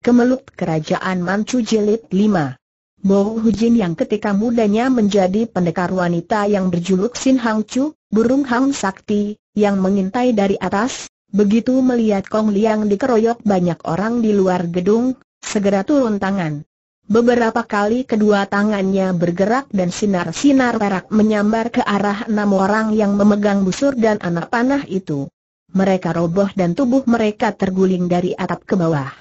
Kemeluk Kerajaan Manchu Jilid 5 Bo Hujin yang ketika mudanya menjadi pendekar wanita yang berjuluk Sin Hang Chu, burung Hang Sakti, yang mengintai dari atas, begitu melihat Kong Liang dikeroyok banyak orang di luar gedung, segera turun tangan. Beberapa kali kedua tangannya bergerak dan sinar-sinar perak menyambar ke arah enam orang yang memegang busur dan anak panah itu. Mereka roboh dan tubuh mereka terguling dari atap ke bawah.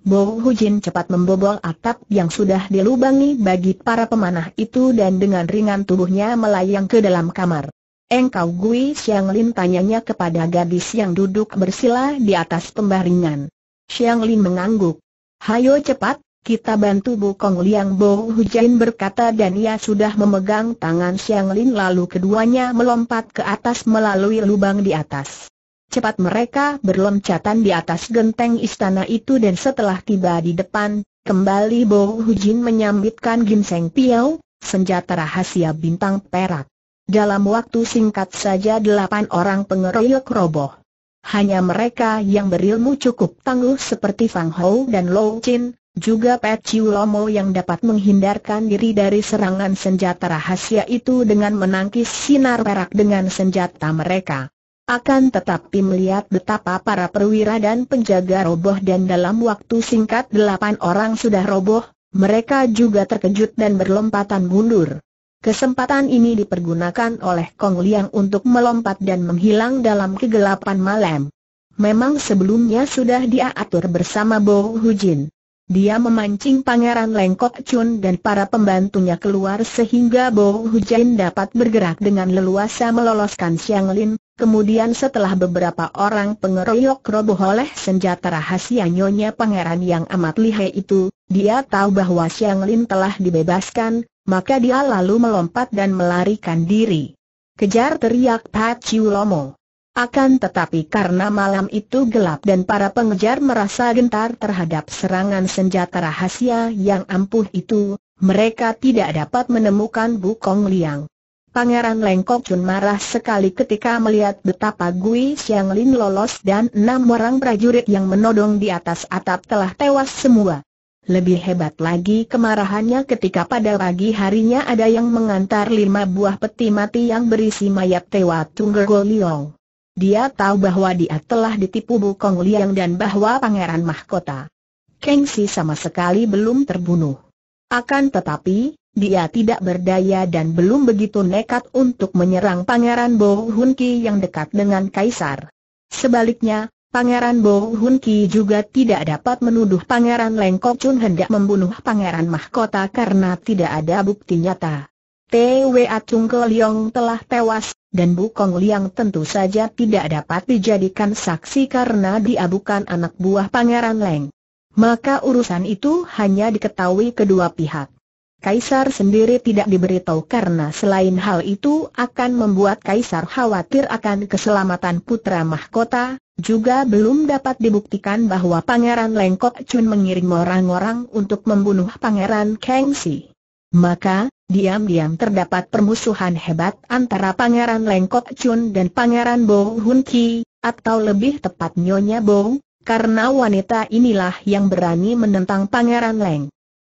Bo Hujin cepat membobol atap yang sudah dilubangi bagi para pemanah itu dan dengan ringan tubuhnya melayang ke dalam kamar. Engkau Gui Xiang Lin tanyanya kepada gadis yang duduk bersila di atas pembaringan. Xiang Lin mengangguk. Hayo cepat, kita bantu Bokong Liang Bo Hujin berkata dan ia sudah memegang tangan Xiang Lin lalu keduanya melompat ke atas melalui lubang di atas. Cepat mereka berloncatan di atas genteng istana itu dan setelah tiba di depan, kembali Bo Hujin menyambitkan ginseng piau, senjata rahasia bintang perak. Dalam waktu singkat saja delapan orang pengeroyok roboh. Hanya mereka yang berilmu cukup tangguh seperti Fang Hou dan Lou Chin, juga Pet Chiu Lomo yang dapat menghindarkan diri dari serangan senjata rahasia itu dengan menangkis sinar perak dengan senjata mereka. Akan tetapi melihat betapa para perwira dan penjaga roboh dan dalam waktu singkat delapan orang sudah roboh, mereka juga terkejut dan berlompatan mundur. Kesempatan ini dipergunakan oleh Kong Liang untuk melompat dan menghilang dalam kegelapan malam. Memang sebelumnya sudah dia atur bersama Bo Hujin. Dia memancing Pangeran Lengkok Chun dan para pembantunya keluar sehingga Bo Hujin dapat bergerak dengan leluasa meloloskan Xiang Lin, Kemudian setelah beberapa orang pengeroyok roboh oleh senjata rahasia nyonya pangeran yang amat lihai itu, dia tahu bahwa Xiang Lin telah dibebaskan, maka dia lalu melompat dan melarikan diri. Kejar teriak Pat Chiu Lomo. Akan tetapi karena malam itu gelap dan para pengejar merasa gentar terhadap serangan senjata rahasia yang ampuh itu, mereka tidak dapat menemukan Bu Kong Liang. Pangeran Lengkok Chun marah sekali ketika melihat betapa Gui Xiang Lin lolos dan enam orang prajurit yang menodong di atas atap telah tewas semua. Lebih hebat lagi kemarahannya ketika pada pagi harinya ada yang mengantar lima buah peti mati yang berisi mayat tewa Tungger Go Dia tahu bahwa dia telah ditipu Bukong Liang dan bahwa pangeran mahkota. Kengsi sama sekali belum terbunuh. Akan tetapi, dia tidak berdaya dan belum begitu nekat untuk menyerang Pangeran Bo Hun Ki yang dekat dengan Kaisar. Sebaliknya, Pangeran Bo Hun Ki juga tidak dapat menuduh Pangeran Leng Kok Chun hendak membunuh Pangeran Mahkota karena tidak ada bukti nyata. T.W.A. Chung Ke Liong telah tewas, dan Bu Kong Liang tentu saja tidak dapat dijadikan saksi karena dia bukan anak buah Pangeran Leng. Maka urusan itu hanya diketahui kedua pihak. Kaisar sendiri tidak diberitahu karena selain hal itu akan membuat Kaisar khawatir akan keselamatan putra mahkota, juga belum dapat dibuktikan bahwa Pangeran Lengkok Chun mengirim orang-orang untuk membunuh Pangeran Kengsi. Maka, diam-diam terdapat permusuhan hebat antara Pangeran Lengkok Chun dan Pangeran Bo Hun Ki, atau lebih tepat Nyonya Bo, karena wanita inilah yang berani menentang Pangeran Leng.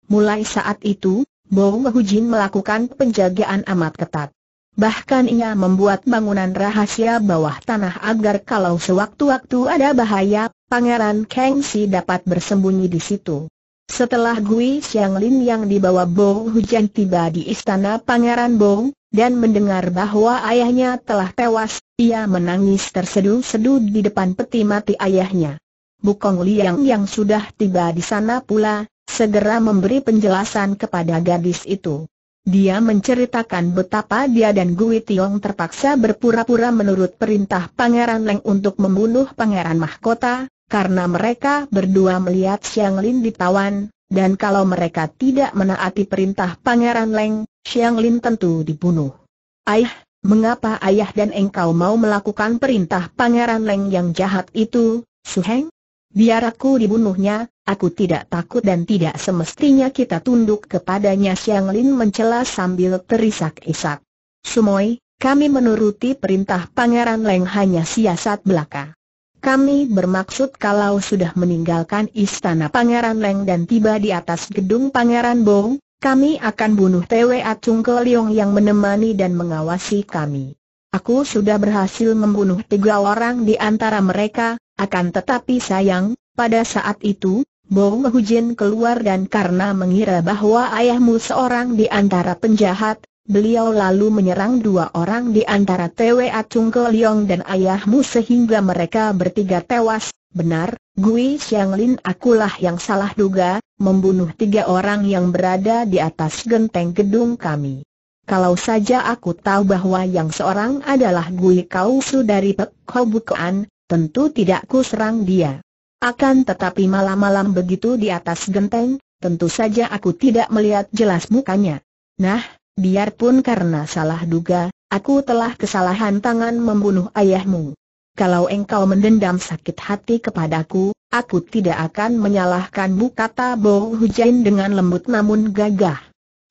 Mulai saat itu, Bong Hujin melakukan penjagaan amat ketat. Bahkan ia membuat bangunan rahasia bawah tanah agar kalau sewaktu-waktu ada bahaya, Pangeran Kengsi dapat bersembunyi di situ. Setelah Gui Xianglin yang dibawa Bong Hujan tiba di istana Pangeran Bong, dan mendengar bahwa ayahnya telah tewas, ia menangis terseduh-seduh di depan peti mati ayahnya. Bukong Liang yang sudah tiba di sana pula, segera memberi penjelasan kepada gadis itu. Dia menceritakan betapa dia dan Gui Tiong terpaksa berpura-pura menurut perintah Pangeran Leng untuk membunuh Pangeran Mahkota, karena mereka berdua melihat Xiang Lin ditawan, dan kalau mereka tidak menaati perintah Pangeran Leng, Xiang Lin tentu dibunuh. Ayah, mengapa ayah dan engkau mau melakukan perintah Pangeran Leng yang jahat itu, Su Heng? Biar aku dibunuhnya, aku tidak takut dan tidak semestinya kita tunduk kepadanya Siang Lin mencela sambil terisak-isak. Sumoy, kami menuruti perintah Pangeran Leng hanya siasat belaka. Kami bermaksud kalau sudah meninggalkan istana Pangeran Leng dan tiba di atas gedung Pangeran Bong, kami akan bunuh Tewe Acung Keliong yang menemani dan mengawasi kami. Aku sudah berhasil membunuh tiga orang di antara mereka, akan tetapi sayang, pada saat itu, Bong Hujin keluar dan karena mengira bahwa ayahmu seorang di antara penjahat, beliau lalu menyerang dua orang di antara Tewe Chung Ke dan ayahmu sehingga mereka bertiga tewas. Benar, Gui Xiang Lin akulah yang salah duga, membunuh tiga orang yang berada di atas genteng gedung kami. Kalau saja aku tahu bahwa yang seorang adalah Gui Kausu dari Pek tentu tidak ku serang dia. Akan tetapi malam-malam begitu di atas genteng, tentu saja aku tidak melihat jelas mukanya. Nah, biarpun karena salah duga, aku telah kesalahan tangan membunuh ayahmu. Kalau engkau mendendam sakit hati kepadaku, aku tidak akan menyalahkanmu kata Bo Hujain dengan lembut namun gagah.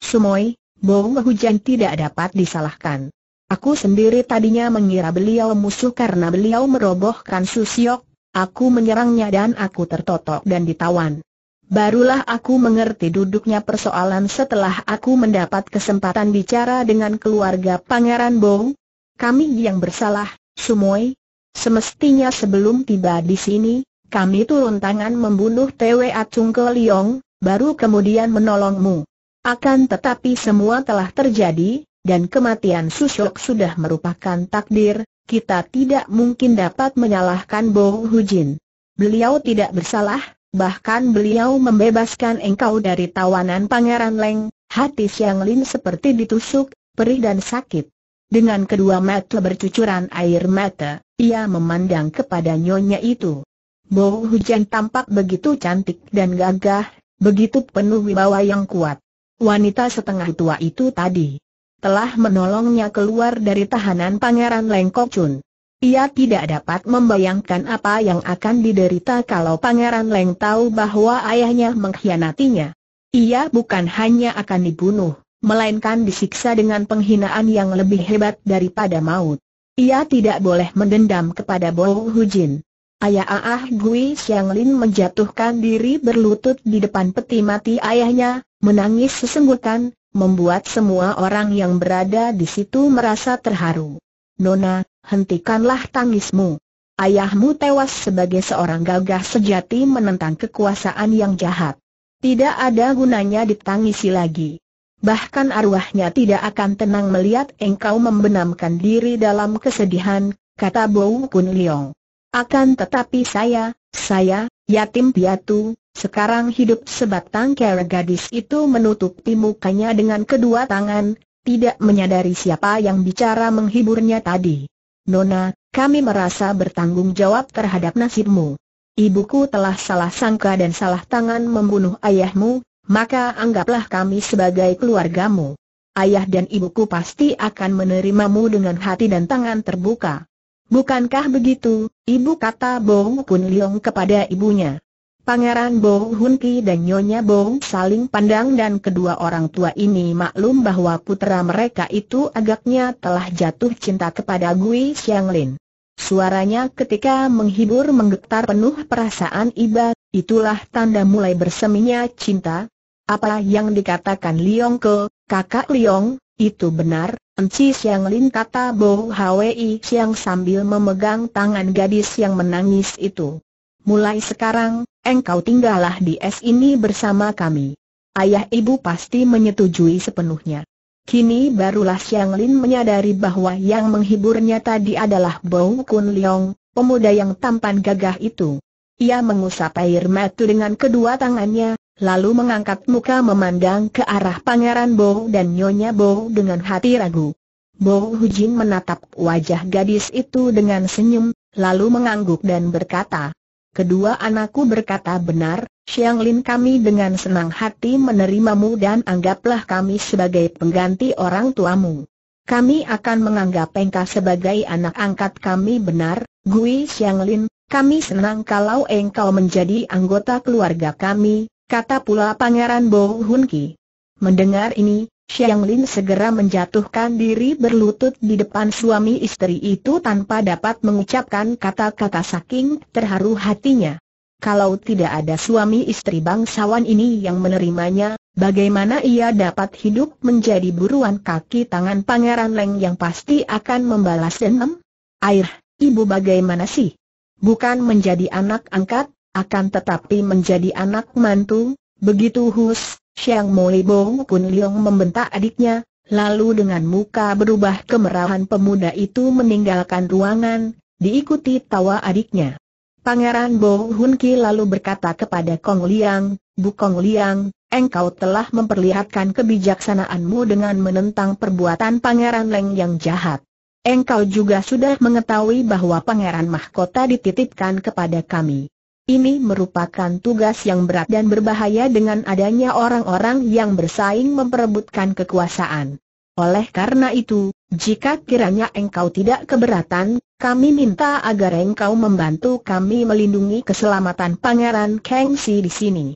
Sumoy, Bong hujan tidak dapat disalahkan. Aku sendiri tadinya mengira beliau musuh karena beliau merobohkan Susiok, aku menyerangnya dan aku tertotok dan ditawan. Barulah aku mengerti duduknya persoalan setelah aku mendapat kesempatan bicara dengan keluarga Pangeran Bong. Kami yang bersalah, Sumoy. Semestinya sebelum tiba di sini, kami turun tangan membunuh Tewa Acung Ke Liong, baru kemudian menolongmu. Akan tetapi semua telah terjadi, dan kematian Susuk sudah merupakan takdir, kita tidak mungkin dapat menyalahkan Bo Hujin. Beliau tidak bersalah, bahkan beliau membebaskan engkau dari tawanan Pangeran Leng, hati Siang Lin seperti ditusuk, perih dan sakit. Dengan kedua mata bercucuran air mata, ia memandang kepada nyonya itu. Bo Jin tampak begitu cantik dan gagah, begitu penuh wibawa yang kuat wanita setengah tua itu tadi. Telah menolongnya keluar dari tahanan Pangeran Lengkok Chun. Ia tidak dapat membayangkan apa yang akan diderita kalau Pangeran Leng tahu bahwa ayahnya mengkhianatinya. Ia bukan hanya akan dibunuh, melainkan disiksa dengan penghinaan yang lebih hebat daripada maut. Ia tidak boleh mendendam kepada Bo Hujin. Ayah Aah Gui Siang Lin menjatuhkan diri berlutut di depan peti mati ayahnya, menangis sesenggukan, membuat semua orang yang berada di situ merasa terharu. Nona, hentikanlah tangismu. Ayahmu tewas sebagai seorang gagah sejati menentang kekuasaan yang jahat. Tidak ada gunanya ditangisi lagi. Bahkan arwahnya tidak akan tenang melihat engkau membenamkan diri dalam kesedihan, kata Bou Kun Leong. Akan tetapi saya, saya, yatim piatu, sekarang hidup sebatang kera gadis itu menutupi mukanya dengan kedua tangan, tidak menyadari siapa yang bicara menghiburnya tadi. Nona, kami merasa bertanggung jawab terhadap nasibmu. Ibuku telah salah sangka dan salah tangan membunuh ayahmu, maka anggaplah kami sebagai keluargamu. Ayah dan ibuku pasti akan menerimamu dengan hati dan tangan terbuka. Bukankah begitu, ibu kata Bong pun Leong kepada ibunya. Pangeran Bong Hun Ki dan Nyonya Bong saling pandang dan kedua orang tua ini maklum bahwa putera mereka itu agaknya telah jatuh cinta kepada Gui Xianglin. Suaranya ketika menghibur menggetar penuh perasaan iba, itulah tanda mulai berseminya cinta. Apa yang dikatakan Leong Ke, kakak Leong, itu benar, Enci Siang Lin kata Bo Hwi Siang sambil memegang tangan gadis yang menangis itu. Mulai sekarang, engkau tinggallah di es ini bersama kami. Ayah ibu pasti menyetujui sepenuhnya. Kini barulah Siang Lin menyadari bahwa yang menghiburnya tadi adalah Bo Kun Leong, pemuda yang tampan gagah itu. Ia mengusap air mata dengan kedua tangannya, lalu mengangkat muka memandang ke arah Pangeran Bo dan Nyonya Bo dengan hati ragu. Bo Hujin menatap wajah gadis itu dengan senyum, lalu mengangguk dan berkata, Kedua anakku berkata benar, Xiang Lin kami dengan senang hati menerimamu dan anggaplah kami sebagai pengganti orang tuamu. Kami akan menganggap engkau sebagai anak angkat kami benar, Gui Xiang Lin, kami senang kalau engkau menjadi anggota keluarga kami, kata pula Pangeran Bo Hun Ki. Mendengar ini, Xiang Lin segera menjatuhkan diri berlutut di depan suami istri itu tanpa dapat mengucapkan kata-kata saking terharu hatinya. Kalau tidak ada suami istri bangsawan ini yang menerimanya, bagaimana ia dapat hidup menjadi buruan kaki tangan Pangeran Leng yang pasti akan membalas dendam? Air, ibu bagaimana sih? Bukan menjadi anak angkat, akan tetapi menjadi anak mantu, begitu hus, Xiang Bo Kun Leong membentak adiknya, lalu dengan muka berubah kemerahan pemuda itu meninggalkan ruangan, diikuti tawa adiknya. Pangeran Bo Hun Ki lalu berkata kepada Kong Liang, Bu Kong Liang, engkau telah memperlihatkan kebijaksanaanmu dengan menentang perbuatan Pangeran Leng yang jahat. Engkau juga sudah mengetahui bahwa Pangeran Mahkota dititipkan kepada kami. Ini merupakan tugas yang berat dan berbahaya dengan adanya orang-orang yang bersaing memperebutkan kekuasaan. Oleh karena itu, jika kiranya engkau tidak keberatan, kami minta agar engkau membantu kami melindungi keselamatan Pangeran Kengsi di sini.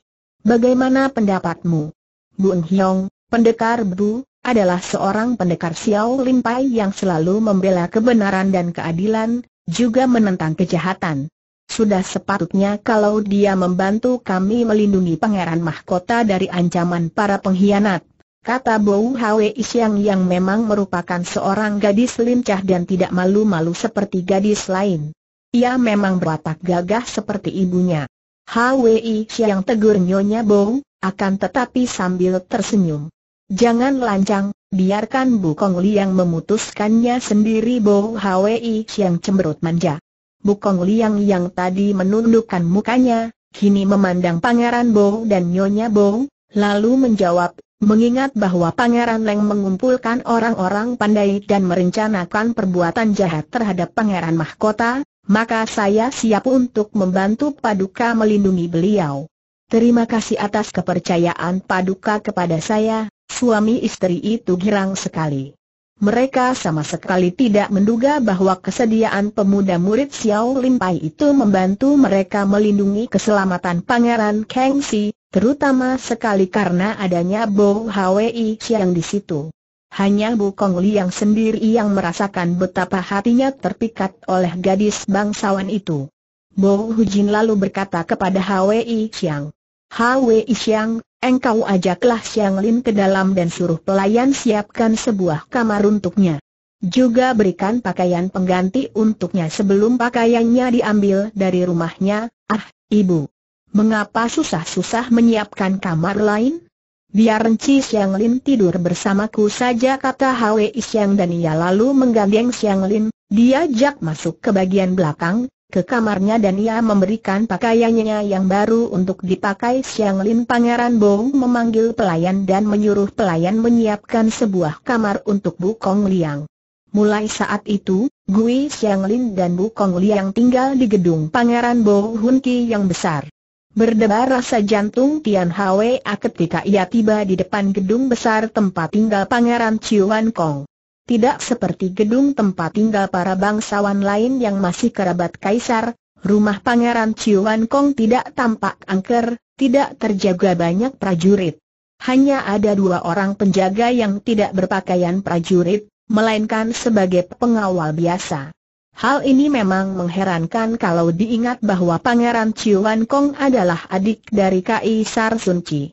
Bagaimana pendapatmu? Bun Hyong, pendekar Bu, adalah seorang pendekar Xiao Pai yang selalu membela kebenaran dan keadilan, juga menentang kejahatan. Sudah sepatutnya kalau dia membantu kami melindungi pangeran mahkota dari ancaman para pengkhianat. Kata Bowu Hwe Isyang yang memang merupakan seorang gadis lincah dan tidak malu-malu seperti gadis lain. Ia memang berwatak gagah seperti ibunya. Hwe Siang tegur nyonya Bow, akan tetapi sambil tersenyum. Jangan lancang, biarkan Bu Kong yang memutuskannya sendiri Bow Hwe Siang cemberut manja. Bukong Liang yang tadi menundukkan mukanya, kini memandang Pangeran Bo dan Nyonya Bo, lalu menjawab, mengingat bahwa Pangeran Leng mengumpulkan orang-orang pandai dan merencanakan perbuatan jahat terhadap Pangeran Mahkota, maka saya siap untuk membantu Paduka melindungi beliau. Terima kasih atas kepercayaan Paduka kepada saya, suami istri itu girang sekali. Mereka sama sekali tidak menduga bahwa kesediaan pemuda murid Xiao Lim itu membantu mereka melindungi keselamatan Pangeran Kang Si, terutama sekali karena adanya Bo Hwei yang di situ. Hanya Bu Kong yang sendiri yang merasakan betapa hatinya terpikat oleh gadis bangsawan itu. Bo Hujin lalu berkata kepada Hwei Xiang, Hwei Xiang, engkau ajaklah Xiang Lin ke dalam dan suruh pelayan siapkan sebuah kamar untuknya. Juga berikan pakaian pengganti untuknya sebelum pakaiannya diambil dari rumahnya, ah, ibu. Mengapa susah-susah menyiapkan kamar lain? Biar renci Xiang Lin tidur bersamaku saja kata Hwe Xiang dan ia lalu menggandeng Xiang Lin, diajak masuk ke bagian belakang, ke kamarnya dan ia memberikan pakaiannya yang baru untuk dipakai Siang Lin Pangeran Bong memanggil pelayan dan menyuruh pelayan menyiapkan sebuah kamar untuk Bu Kong Liang. Mulai saat itu, Gui Siang Lin dan Bu Kong Liang tinggal di gedung Pangeran Bo Hun Ki yang besar. Berdebar rasa jantung Tian Hwa ketika ia tiba di depan gedung besar tempat tinggal Pangeran Wan Kong. Tidak seperti gedung tempat tinggal para bangsawan lain yang masih kerabat kaisar, rumah Pangeran Wan Kong tidak tampak angker, tidak terjaga banyak prajurit. Hanya ada dua orang penjaga yang tidak berpakaian prajurit, melainkan sebagai pengawal biasa. Hal ini memang mengherankan kalau diingat bahwa Pangeran Wan Kong adalah adik dari Kaisar Sun Chi.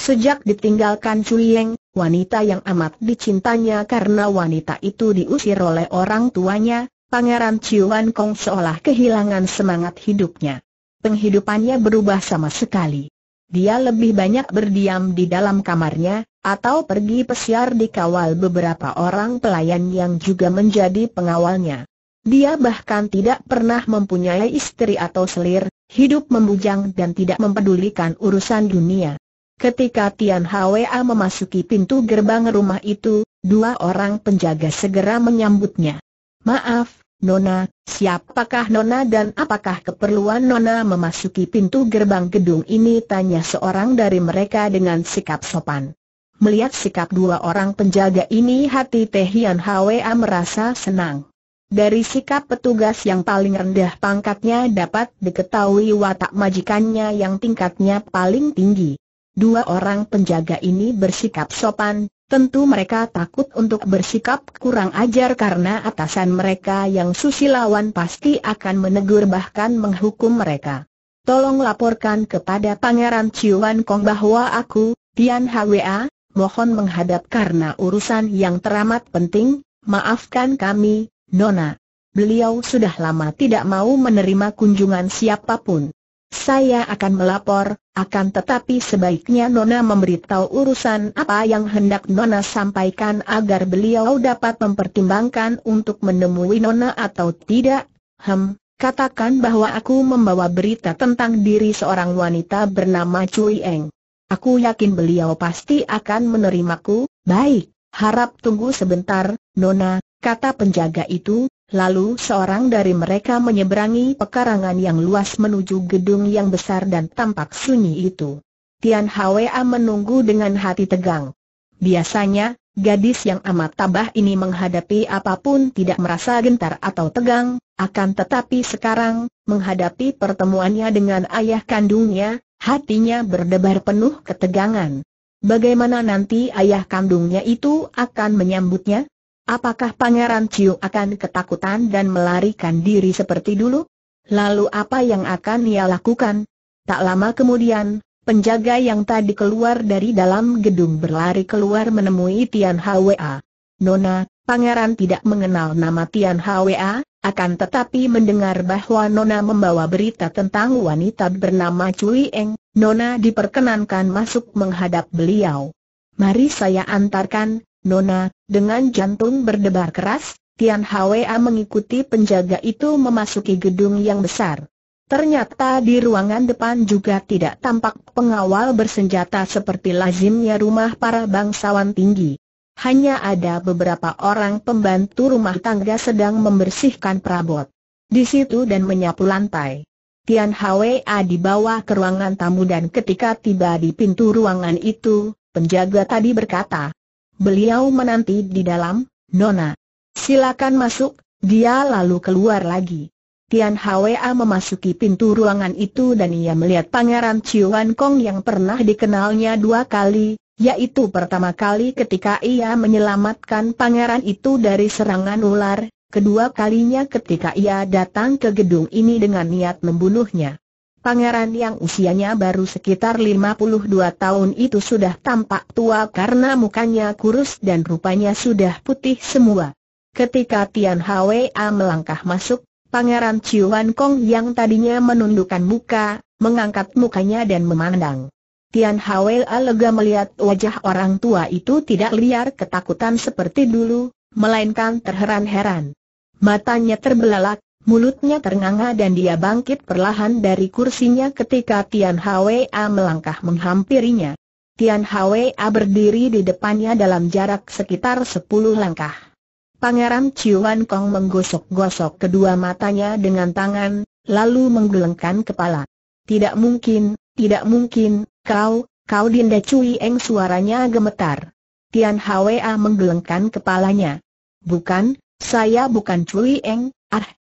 Sejak ditinggalkan Chuyeng, wanita yang amat dicintanya karena wanita itu diusir oleh orang tuanya, Pangeran Wan Kong seolah kehilangan semangat hidupnya. Penghidupannya berubah sama sekali. Dia lebih banyak berdiam di dalam kamarnya, atau pergi pesiar dikawal beberapa orang pelayan yang juga menjadi pengawalnya. Dia bahkan tidak pernah mempunyai istri atau selir, hidup membujang dan tidak mempedulikan urusan dunia. Ketika Tian Hwa memasuki pintu gerbang rumah itu, dua orang penjaga segera menyambutnya. Maaf, Nona, siapakah Nona dan apakah keperluan Nona memasuki pintu gerbang gedung ini? Tanya seorang dari mereka dengan sikap sopan. Melihat sikap dua orang penjaga ini hati Tehian Hwa merasa senang. Dari sikap petugas yang paling rendah pangkatnya dapat diketahui watak majikannya yang tingkatnya paling tinggi. Dua orang penjaga ini bersikap sopan, tentu mereka takut untuk bersikap kurang ajar karena atasan mereka yang susilawan pasti akan menegur bahkan menghukum mereka. Tolong laporkan kepada Pangeran Ciuan Kong bahwa aku, Tian Hwa, mohon menghadap karena urusan yang teramat penting, maafkan kami, Nona. Beliau sudah lama tidak mau menerima kunjungan siapapun. Saya akan melapor, akan tetapi sebaiknya Nona memberitahu urusan apa yang hendak Nona sampaikan agar beliau dapat mempertimbangkan untuk menemui Nona atau tidak. Hem, katakan bahwa aku membawa berita tentang diri seorang wanita bernama Cui Eng. Aku yakin beliau pasti akan menerimaku, baik, harap tunggu sebentar, Nona, kata penjaga itu, Lalu seorang dari mereka menyeberangi pekarangan yang luas menuju gedung yang besar dan tampak sunyi itu. Tian Hwa menunggu dengan hati tegang. Biasanya, gadis yang amat tabah ini menghadapi apapun tidak merasa gentar atau tegang, akan tetapi sekarang, menghadapi pertemuannya dengan ayah kandungnya, hatinya berdebar penuh ketegangan. Bagaimana nanti ayah kandungnya itu akan menyambutnya? Apakah Pangeran Ciu akan ketakutan dan melarikan diri seperti dulu? Lalu apa yang akan ia lakukan? Tak lama kemudian, penjaga yang tadi keluar dari dalam gedung berlari keluar menemui Tian Hwa. Nona, Pangeran tidak mengenal nama Tian Hwa, akan tetapi mendengar bahwa Nona membawa berita tentang wanita bernama Cui Eng, Nona diperkenankan masuk menghadap beliau. Mari saya antarkan, Nona, dengan jantung berdebar keras, Tian Hwa mengikuti penjaga itu memasuki gedung yang besar. Ternyata di ruangan depan juga tidak tampak pengawal bersenjata seperti lazimnya rumah para bangsawan tinggi. Hanya ada beberapa orang pembantu rumah tangga sedang membersihkan perabot. Di situ dan menyapu lantai. Tian Hwa dibawa ke ruangan tamu dan ketika tiba di pintu ruangan itu, penjaga tadi berkata, beliau menanti di dalam, Nona. Silakan masuk, dia lalu keluar lagi. Tian Hwa memasuki pintu ruangan itu dan ia melihat Pangeran Ciuan Kong yang pernah dikenalnya dua kali, yaitu pertama kali ketika ia menyelamatkan pangeran itu dari serangan ular, kedua kalinya ketika ia datang ke gedung ini dengan niat membunuhnya. Pangeran yang usianya baru sekitar 52 tahun itu sudah tampak tua karena mukanya kurus dan rupanya sudah putih semua. Ketika Tian Hwa melangkah masuk, Pangeran Ciuan Kong yang tadinya menundukkan muka, mengangkat mukanya dan memandang. Tian Hwa lega melihat wajah orang tua itu tidak liar ketakutan seperti dulu, melainkan terheran-heran. Matanya terbelalak, Mulutnya ternganga dan dia bangkit perlahan dari kursinya ketika Tian Hwa melangkah menghampirinya. Tian Hwa berdiri di depannya dalam jarak sekitar sepuluh langkah. Pangeran Wan Kong menggosok-gosok kedua matanya dengan tangan, lalu menggelengkan kepala. Tidak mungkin, tidak mungkin, kau, kau Dinda Cui Eng suaranya gemetar. Tian Hwa menggelengkan kepalanya. Bukan, saya bukan Cui Eng,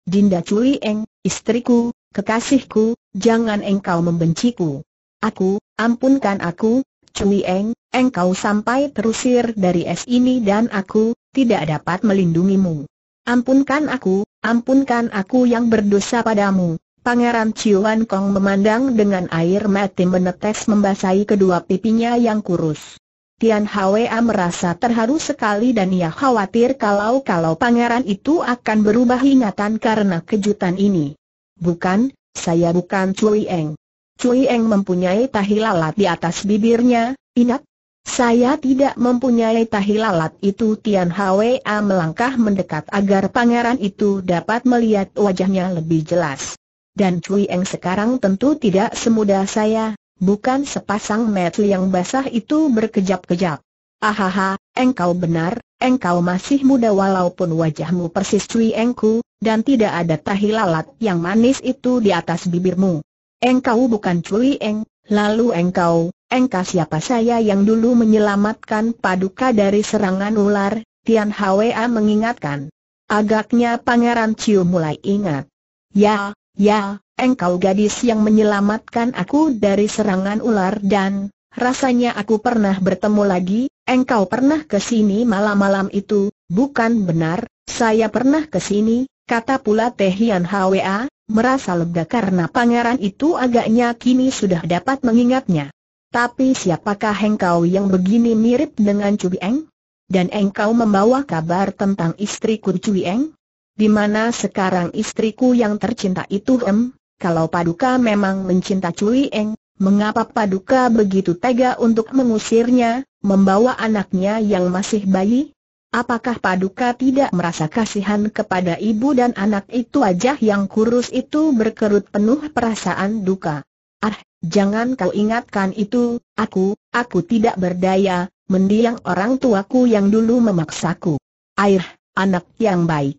Dinda Cui Eng, istriku, kekasihku, jangan engkau membenciku. Aku, ampunkan aku, Cui Eng, engkau sampai terusir dari es ini dan aku, tidak dapat melindungimu. Ampunkan aku, ampunkan aku yang berdosa padamu. Pangeran Wan Kong memandang dengan air mata menetes membasahi kedua pipinya yang kurus. Tian Hwa merasa terharu sekali dan ia khawatir kalau-kalau pangeran itu akan berubah ingatan karena kejutan ini. Bukan, saya bukan Cui Eng. Cui Eng mempunyai tahi lalat di atas bibirnya, ingat? Saya tidak mempunyai tahi lalat itu Tian Hwa melangkah mendekat agar pangeran itu dapat melihat wajahnya lebih jelas. Dan Cui Eng sekarang tentu tidak semudah saya, bukan sepasang mata yang basah itu berkejap-kejap. Ahaha, engkau benar, engkau masih muda walaupun wajahmu persis cuy Engku, dan tidak ada tahi lalat yang manis itu di atas bibirmu. Engkau bukan cuy Eng, lalu engkau, engkau siapa saya yang dulu menyelamatkan paduka dari serangan ular, Tian Hwa mengingatkan. Agaknya Pangeran Ciu mulai ingat. Ya, ya, engkau gadis yang menyelamatkan aku dari serangan ular dan, rasanya aku pernah bertemu lagi, engkau pernah ke sini malam-malam itu, bukan benar, saya pernah ke sini, kata pula Tehian Hwa, merasa lega karena pangeran itu agaknya kini sudah dapat mengingatnya. Tapi siapakah engkau yang begini mirip dengan Cui Eng? Dan engkau membawa kabar tentang istriku Cui Eng? Di mana sekarang istriku yang tercinta itu em? kalau Paduka memang mencinta Cui Eng, mengapa Paduka begitu tega untuk mengusirnya, membawa anaknya yang masih bayi? Apakah Paduka tidak merasa kasihan kepada ibu dan anak itu wajah yang kurus itu berkerut penuh perasaan duka? Ah, jangan kau ingatkan itu, aku, aku tidak berdaya, mendiang orang tuaku yang dulu memaksaku. Air, anak yang baik.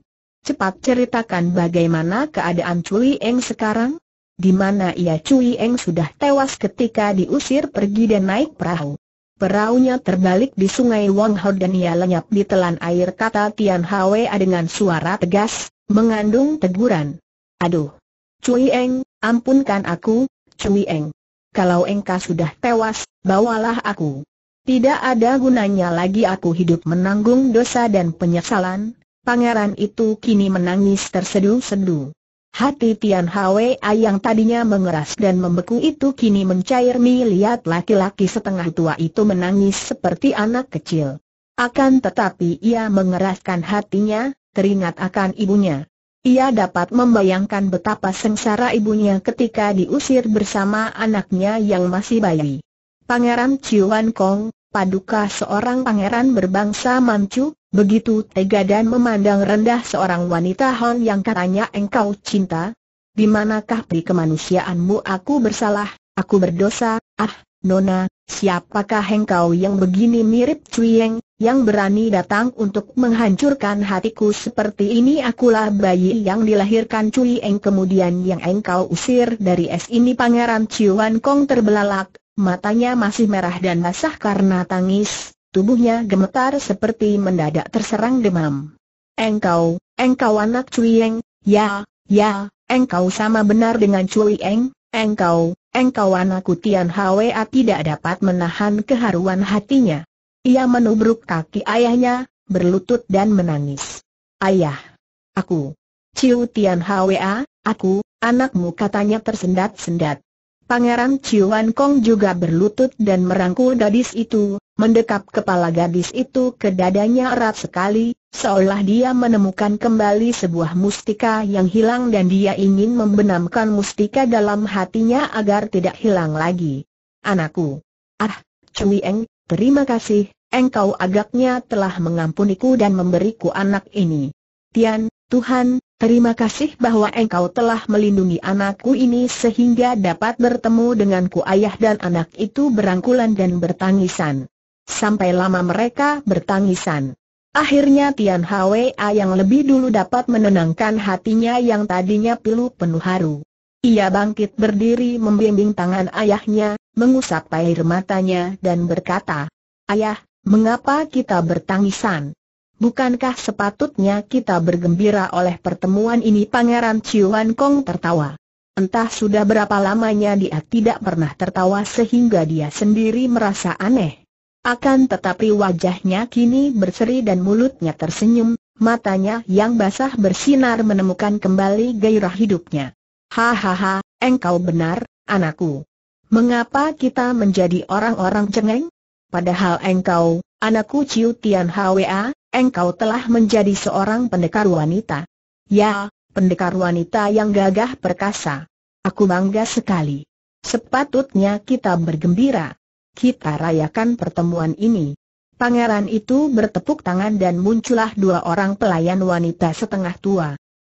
Cepat ceritakan bagaimana keadaan Cui Eng sekarang? Di mana ia Cui Eng sudah tewas ketika diusir pergi dan naik perahu. Perahunya terbalik di sungai Wang Ho dan ia lenyap di telan air kata Tian Hwa dengan suara tegas, mengandung teguran. Aduh! Cui Eng, ampunkan aku, Cui Eng. Kalau engkau sudah tewas, bawalah aku. Tidak ada gunanya lagi aku hidup menanggung dosa dan penyesalan, pangeran itu kini menangis tersedu-sedu. Hati Tian Hwa yang tadinya mengeras dan membeku itu kini mencair melihat laki-laki setengah tua itu menangis seperti anak kecil. Akan tetapi ia mengeraskan hatinya, teringat akan ibunya. Ia dapat membayangkan betapa sengsara ibunya ketika diusir bersama anaknya yang masih bayi. Pangeran Ciuan Kong, Paduka seorang pangeran berbangsa Manchu, begitu tega dan memandang rendah seorang wanita Hon yang katanya engkau cinta? Di manakah di kemanusiaanmu aku bersalah, aku berdosa, ah, Nona, siapakah engkau yang begini mirip Cuyeng, yang berani datang untuk menghancurkan hatiku seperti ini akulah bayi yang dilahirkan Cuyeng kemudian yang engkau usir dari es ini Pangeran Ciuan Kong terbelalak, Matanya masih merah dan basah karena tangis, tubuhnya gemetar seperti mendadak terserang demam. Engkau, engkau anak Cui Eng, ya, ya, engkau sama benar dengan Cui Eng, engkau, engkau anakku Tian Hwa tidak dapat menahan keharuan hatinya. Ia menubruk kaki ayahnya, berlutut dan menangis. Ayah, aku, Ciu Tian Hwa, aku, anakmu katanya tersendat-sendat. Pangeran Chiuan Kong juga berlutut dan merangkul gadis itu, mendekap kepala gadis itu ke dadanya erat sekali, seolah dia menemukan kembali sebuah mustika yang hilang dan dia ingin membenamkan mustika dalam hatinya agar tidak hilang lagi. Anakku! Ah, Cui Eng, terima kasih, engkau agaknya telah mengampuniku dan memberiku anak ini. Tian, Tuhan, terima kasih bahwa engkau telah melindungi anakku ini sehingga dapat bertemu denganku ayah dan anak itu berangkulan dan bertangisan. Sampai lama mereka bertangisan. Akhirnya Tian Hwa yang lebih dulu dapat menenangkan hatinya yang tadinya pilu penuh haru. Ia bangkit berdiri membimbing tangan ayahnya, mengusap air matanya dan berkata, Ayah, mengapa kita bertangisan? Bukankah sepatutnya kita bergembira oleh pertemuan ini Pangeran Wan Kong tertawa. Entah sudah berapa lamanya dia tidak pernah tertawa sehingga dia sendiri merasa aneh. Akan tetapi wajahnya kini berseri dan mulutnya tersenyum, matanya yang basah bersinar menemukan kembali gairah hidupnya. Hahaha, engkau benar, anakku. Mengapa kita menjadi orang-orang cengeng? Padahal engkau, anakku Ciu Tian Hwa, engkau telah menjadi seorang pendekar wanita. Ya, pendekar wanita yang gagah perkasa. Aku bangga sekali. Sepatutnya kita bergembira. Kita rayakan pertemuan ini. Pangeran itu bertepuk tangan dan muncullah dua orang pelayan wanita setengah tua.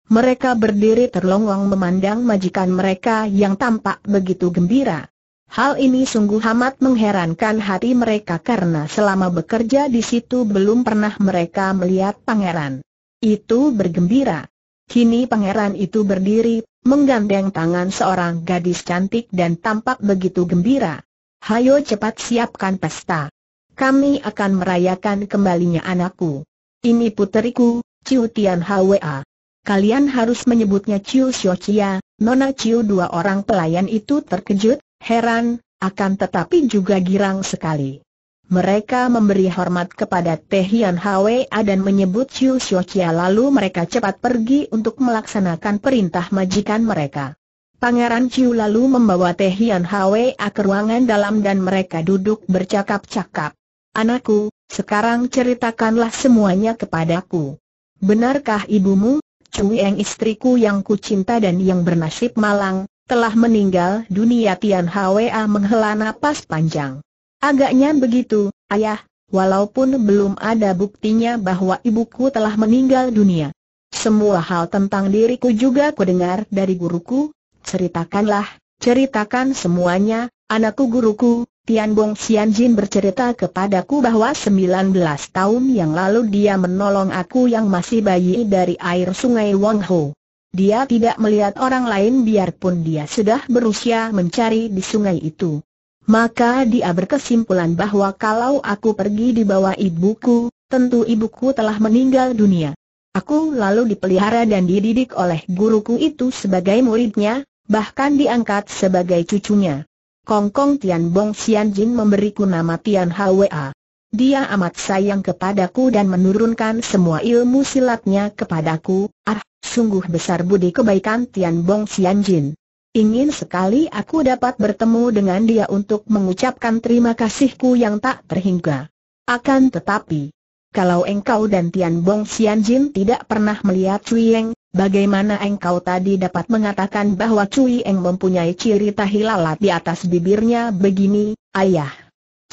Mereka berdiri terlongong memandang majikan mereka yang tampak begitu gembira. Hal ini sungguh amat mengherankan hati mereka karena selama bekerja di situ belum pernah mereka melihat pangeran. Itu bergembira. Kini pangeran itu berdiri, menggandeng tangan seorang gadis cantik dan tampak begitu gembira. Hayo cepat siapkan pesta. Kami akan merayakan kembalinya anakku. Ini puteriku, Ciu Tian Hwa. Kalian harus menyebutnya Ciu Xiao Chia, Nona Ciu dua orang pelayan itu terkejut, heran, akan tetapi juga girang sekali. Mereka memberi hormat kepada Teh Hian Hwa dan menyebut Chiu Xiu Chia lalu mereka cepat pergi untuk melaksanakan perintah majikan mereka. Pangeran Chiu lalu membawa Teh Hian Hwa ah ke ruangan dalam dan mereka duduk bercakap-cakap. Anakku, sekarang ceritakanlah semuanya kepadaku. Benarkah ibumu, Chu Eng istriku yang kucinta dan yang bernasib malang, telah meninggal dunia Tian Hwa menghela napas panjang. Agaknya begitu, ayah, walaupun belum ada buktinya bahwa ibuku telah meninggal dunia. Semua hal tentang diriku juga kudengar dari guruku, ceritakanlah, ceritakan semuanya, anakku guruku, Tian Bong Jin bercerita kepadaku bahwa 19 tahun yang lalu dia menolong aku yang masih bayi dari air sungai Wang Ho. Dia tidak melihat orang lain biarpun dia sudah berusia mencari di sungai itu. Maka dia berkesimpulan bahwa kalau aku pergi di bawah ibuku, tentu ibuku telah meninggal dunia. Aku lalu dipelihara dan dididik oleh guruku itu sebagai muridnya, bahkan diangkat sebagai cucunya. Kongkong Tian Bong Xian Jin memberiku nama Tian Hwa. Dia amat sayang kepadaku dan menurunkan semua ilmu silatnya kepadaku, ah, sungguh besar budi kebaikan Tian Bong Jin. Ingin sekali aku dapat bertemu dengan dia untuk mengucapkan terima kasihku yang tak terhingga. Akan tetapi, kalau engkau dan Tian Bong Jin tidak pernah melihat Cui Eng, bagaimana engkau tadi dapat mengatakan bahwa Cui Eng mempunyai ciri tahilalat di atas bibirnya begini, ayah?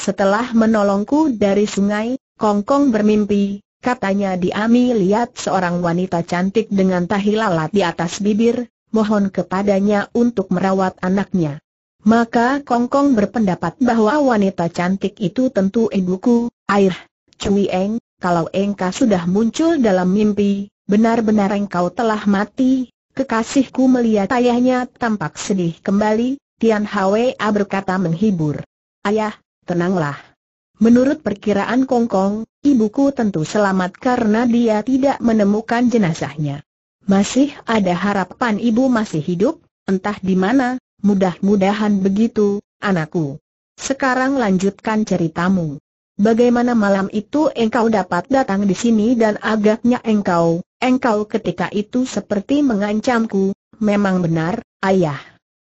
Setelah menolongku dari sungai, Kongkong bermimpi, katanya Diami lihat seorang wanita cantik dengan tahi lalat di atas bibir, mohon kepadanya untuk merawat anaknya. Maka Kongkong berpendapat bahwa wanita cantik itu tentu ibuku, air, Cui Eng, kalau engka sudah muncul dalam mimpi, benar-benar engkau telah mati. Kekasihku melihat ayahnya tampak sedih kembali, Tian Hwa berkata menghibur. Ayah, tenanglah. Menurut perkiraan Kongkong, ibuku tentu selamat karena dia tidak menemukan jenazahnya. Masih ada harapan ibu masih hidup, entah di mana, mudah-mudahan begitu, anakku. Sekarang lanjutkan ceritamu. Bagaimana malam itu engkau dapat datang di sini dan agaknya engkau, engkau ketika itu seperti mengancamku, memang benar, ayah.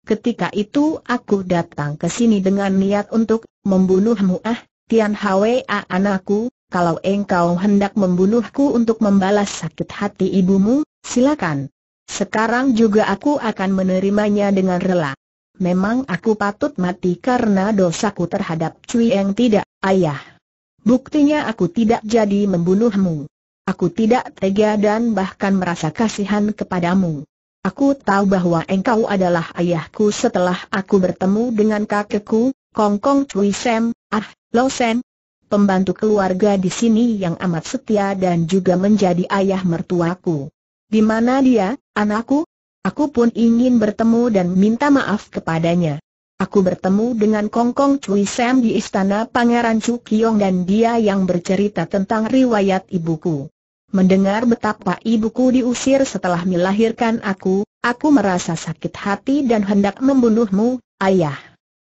Ketika itu aku datang ke sini dengan niat untuk membunuhmu ah, Tian Hwa ah, anakku, kalau engkau hendak membunuhku untuk membalas sakit hati ibumu, silakan. Sekarang juga aku akan menerimanya dengan rela. Memang aku patut mati karena dosaku terhadap Cui yang tidak, ayah. Buktinya aku tidak jadi membunuhmu. Aku tidak tega dan bahkan merasa kasihan kepadamu. Aku tahu bahwa engkau adalah ayahku setelah aku bertemu dengan kakekku, Kong Kong Chui Sam, Ah, Lo Sen. Pembantu keluarga di sini yang amat setia dan juga menjadi ayah mertuaku. Di mana dia, anakku? Aku pun ingin bertemu dan minta maaf kepadanya. Aku bertemu dengan Kong Kong Chui Sam di istana Pangeran Chu Kiong dan dia yang bercerita tentang riwayat ibuku. Mendengar betapa ibuku diusir setelah melahirkan aku, aku merasa sakit hati dan hendak membunuhmu, ayah.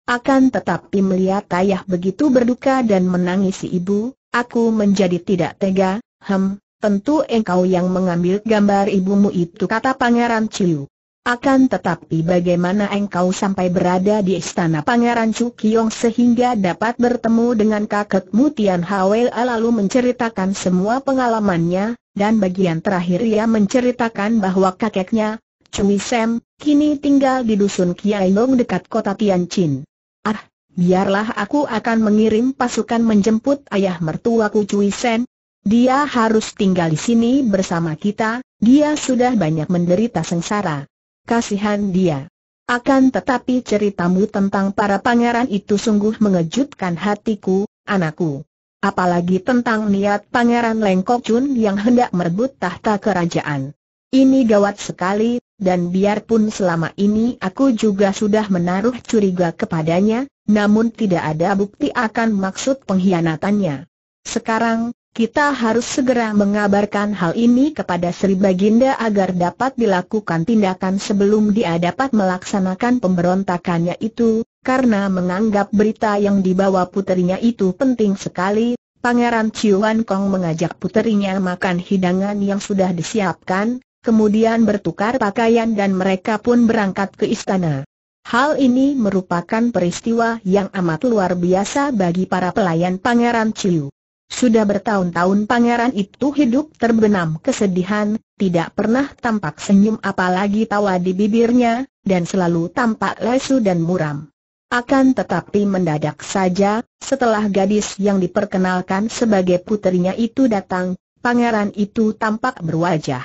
Akan tetapi melihat ayah begitu berduka dan menangisi ibu, aku menjadi tidak tega, hem, tentu engkau yang mengambil gambar ibumu itu kata Pangeran Ciu. Akan tetapi bagaimana engkau sampai berada di istana Pangeran Cukyong sehingga dapat bertemu dengan kakek Mutian Hawel lalu menceritakan semua pengalamannya, dan bagian terakhir ia menceritakan bahwa kakeknya, Cui Sam, kini tinggal di dusun Long dekat kota Tianjin. Ah, biarlah aku akan mengirim pasukan menjemput ayah mertuaku Cui Sam. Dia harus tinggal di sini bersama kita, dia sudah banyak menderita sengsara kasihan dia. Akan tetapi ceritamu tentang para pangeran itu sungguh mengejutkan hatiku, anakku. Apalagi tentang niat pangeran Lengkok Jun yang hendak merebut tahta kerajaan. Ini gawat sekali, dan biarpun selama ini aku juga sudah menaruh curiga kepadanya, namun tidak ada bukti akan maksud pengkhianatannya. Sekarang, kita harus segera mengabarkan hal ini kepada Sri Baginda agar dapat dilakukan tindakan sebelum dia dapat melaksanakan pemberontakannya itu, karena menganggap berita yang dibawa puterinya itu penting sekali. Pangeran Ciuan Kong mengajak puterinya makan hidangan yang sudah disiapkan, kemudian bertukar pakaian dan mereka pun berangkat ke istana. Hal ini merupakan peristiwa yang amat luar biasa bagi para pelayan Pangeran Chiu. Sudah bertahun-tahun pangeran itu hidup terbenam kesedihan, tidak pernah tampak senyum apalagi tawa di bibirnya, dan selalu tampak lesu dan muram. Akan tetapi mendadak saja, setelah gadis yang diperkenalkan sebagai putrinya itu datang, pangeran itu tampak berwajah.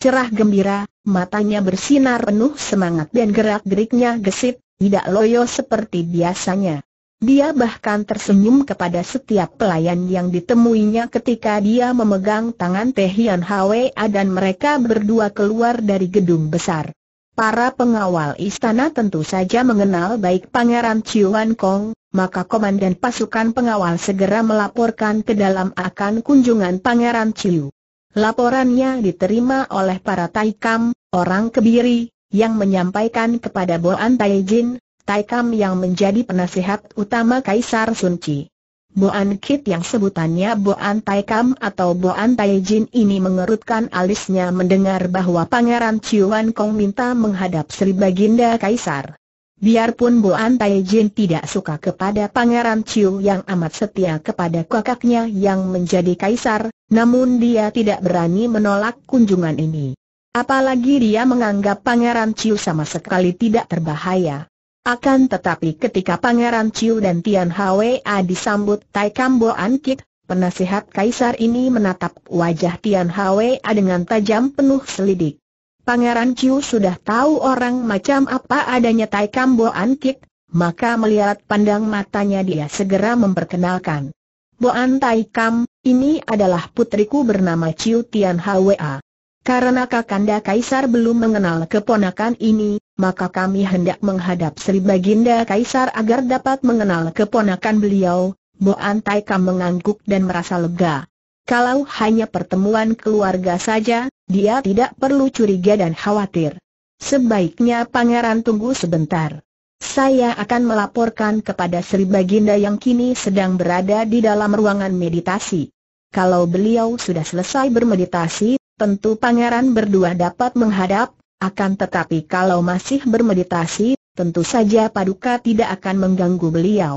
Cerah gembira, matanya bersinar penuh semangat dan gerak-geriknya gesit, tidak loyo seperti biasanya. Dia bahkan tersenyum kepada setiap pelayan yang ditemuinya ketika dia memegang tangan Teh Hian Hwa dan mereka berdua keluar dari gedung besar. Para pengawal istana tentu saja mengenal baik Pangeran Chiu Chiuan Kong, maka komandan pasukan pengawal segera melaporkan ke dalam akan kunjungan Pangeran Chiu. Laporannya diterima oleh para Taikam, orang kebiri, yang menyampaikan kepada Boan Taijin, Taikam yang menjadi penasehat utama Kaisar Sun Chi. Boan Kit yang sebutannya Boan Taikam atau Boan Taijin ini mengerutkan alisnya mendengar bahwa Pangeran Wan Kong minta menghadap Sri Baginda Kaisar. Biarpun Boan Taijin tidak suka kepada Pangeran Chiu yang amat setia kepada kakaknya yang menjadi kaisar, namun dia tidak berani menolak kunjungan ini. Apalagi dia menganggap Pangeran Chiu sama sekali tidak terbahaya. Akan tetapi ketika Pangeran Chiu dan Tian Hwa disambut Tai Kambo Ankit, penasihat kaisar ini menatap wajah Tian Hwa dengan tajam penuh selidik. Pangeran Chiu sudah tahu orang macam apa adanya Tai Kambo Ankit, maka melihat pandang matanya dia segera memperkenalkan. Boan Tai Kam, ini adalah putriku bernama Chiu Tian Hwa. Karena Kakanda Kaisar belum mengenal keponakan ini, maka kami hendak menghadap Sri Baginda Kaisar agar dapat mengenal keponakan beliau, Boan Taika mengangguk dan merasa lega. Kalau hanya pertemuan keluarga saja, dia tidak perlu curiga dan khawatir. Sebaiknya pangeran tunggu sebentar. Saya akan melaporkan kepada Sri Baginda yang kini sedang berada di dalam ruangan meditasi. Kalau beliau sudah selesai bermeditasi, tentu pangeran berdua dapat menghadap, akan tetapi kalau masih bermeditasi, tentu saja Paduka tidak akan mengganggu beliau.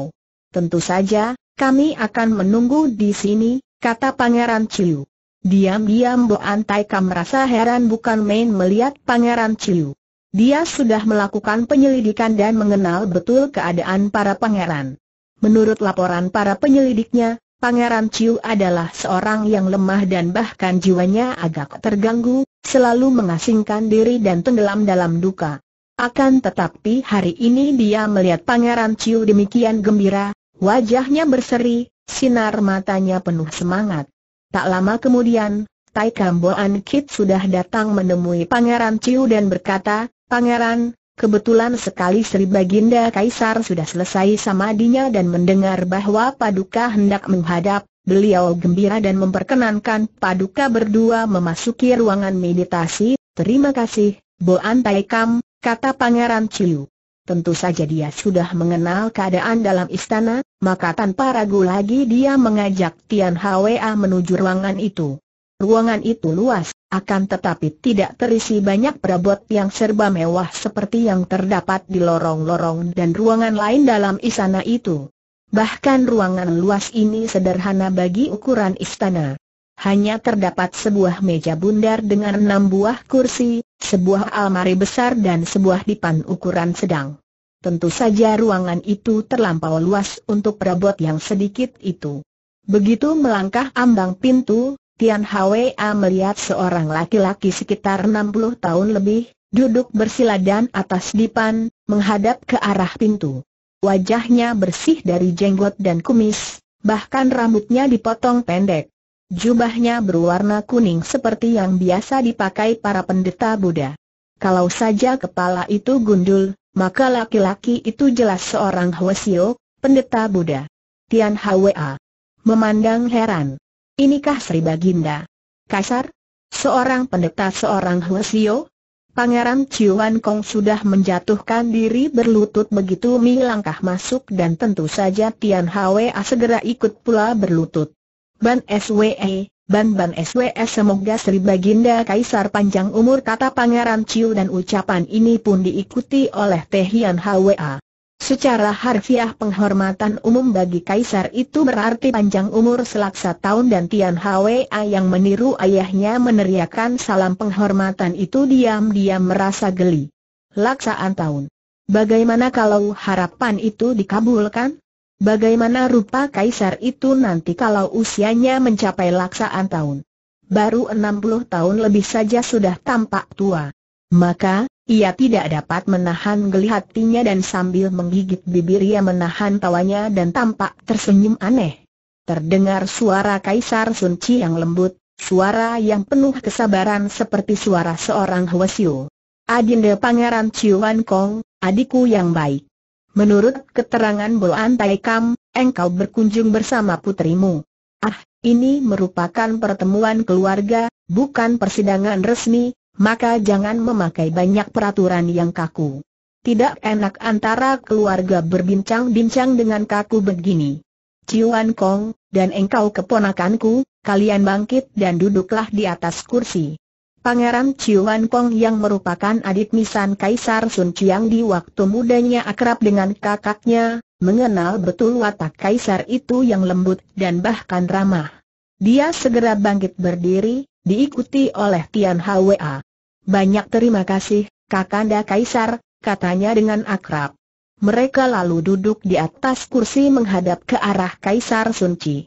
Tentu saja, kami akan menunggu di sini, kata Pangeran Ciu. Diam-diam Bo Antaika merasa heran bukan main melihat Pangeran Ciu. Dia sudah melakukan penyelidikan dan mengenal betul keadaan para pangeran. Menurut laporan para penyelidiknya, Pangeran Chiu adalah seorang yang lemah dan bahkan jiwanya agak terganggu, selalu mengasingkan diri dan tenggelam dalam duka. Akan tetapi hari ini dia melihat Pangeran Chiu demikian gembira, wajahnya berseri, sinar matanya penuh semangat. Tak lama kemudian, Tai Kamboan Kit sudah datang menemui Pangeran Chiu dan berkata, Pangeran, Kebetulan sekali Sri Baginda Kaisar sudah selesai samadinya dan mendengar bahwa Paduka hendak menghadap, beliau gembira dan memperkenankan Paduka berdua memasuki ruangan meditasi, terima kasih, Antai Kam, kata Pangeran Ciu. Tentu saja dia sudah mengenal keadaan dalam istana, maka tanpa ragu lagi dia mengajak Tian Hwa menuju ruangan itu. Ruangan itu luas, akan tetapi tidak terisi banyak perabot yang serba mewah seperti yang terdapat di lorong-lorong dan ruangan lain dalam istana itu. Bahkan ruangan luas ini sederhana bagi ukuran istana. Hanya terdapat sebuah meja bundar dengan enam buah kursi, sebuah almari besar dan sebuah dipan ukuran sedang. Tentu saja ruangan itu terlampau luas untuk perabot yang sedikit itu. Begitu melangkah ambang pintu, Tian Hwa melihat seorang laki-laki sekitar 60 tahun lebih, duduk bersila dan atas dipan, menghadap ke arah pintu. Wajahnya bersih dari jenggot dan kumis, bahkan rambutnya dipotong pendek. Jubahnya berwarna kuning seperti yang biasa dipakai para pendeta Buddha. Kalau saja kepala itu gundul, maka laki-laki itu jelas seorang Hwasio, pendeta Buddha. Tian Hwa memandang heran. Inikah Sri Baginda? Kasar? Seorang pendeta seorang Huasio? Pangeran Ciuan Kong sudah menjatuhkan diri berlutut begitu Mi langkah masuk dan tentu saja Tian Hwa segera ikut pula berlutut. Ban SWE, Ban Ban SWE semoga Sri Baginda Kaisar panjang umur kata Pangeran Chiu dan ucapan ini pun diikuti oleh Tehian Hwa. Secara harfiah penghormatan umum bagi kaisar itu berarti panjang umur selaksa tahun dan Tian Hwa yang meniru ayahnya meneriakan salam penghormatan itu diam-diam merasa geli. Laksaan tahun. Bagaimana kalau harapan itu dikabulkan? Bagaimana rupa kaisar itu nanti kalau usianya mencapai laksaan tahun? Baru 60 tahun lebih saja sudah tampak tua. Maka, ia tidak dapat menahan geli hatinya dan sambil menggigit bibir ia menahan tawanya dan tampak tersenyum aneh. Terdengar suara Kaisar Sun Chi yang lembut, suara yang penuh kesabaran seperti suara seorang Hwasyu. Adinda Pangeran Wan Kong, adikku yang baik. Menurut keterangan Boan Tai Kam, engkau berkunjung bersama putrimu. Ah, ini merupakan pertemuan keluarga, bukan persidangan resmi, maka jangan memakai banyak peraturan yang kaku. Tidak enak antara keluarga berbincang-bincang dengan kaku begini. Ciuan Kong, dan engkau keponakanku, kalian bangkit dan duduklah di atas kursi. Pangeran Ciuan Kong yang merupakan adik nisan Kaisar Sun Chiang di waktu mudanya akrab dengan kakaknya, mengenal betul watak Kaisar itu yang lembut dan bahkan ramah. Dia segera bangkit berdiri, diikuti oleh Tian Hwa. Banyak terima kasih, Kakanda Kaisar, katanya dengan akrab. Mereka lalu duduk di atas kursi menghadap ke arah Kaisar Sunci.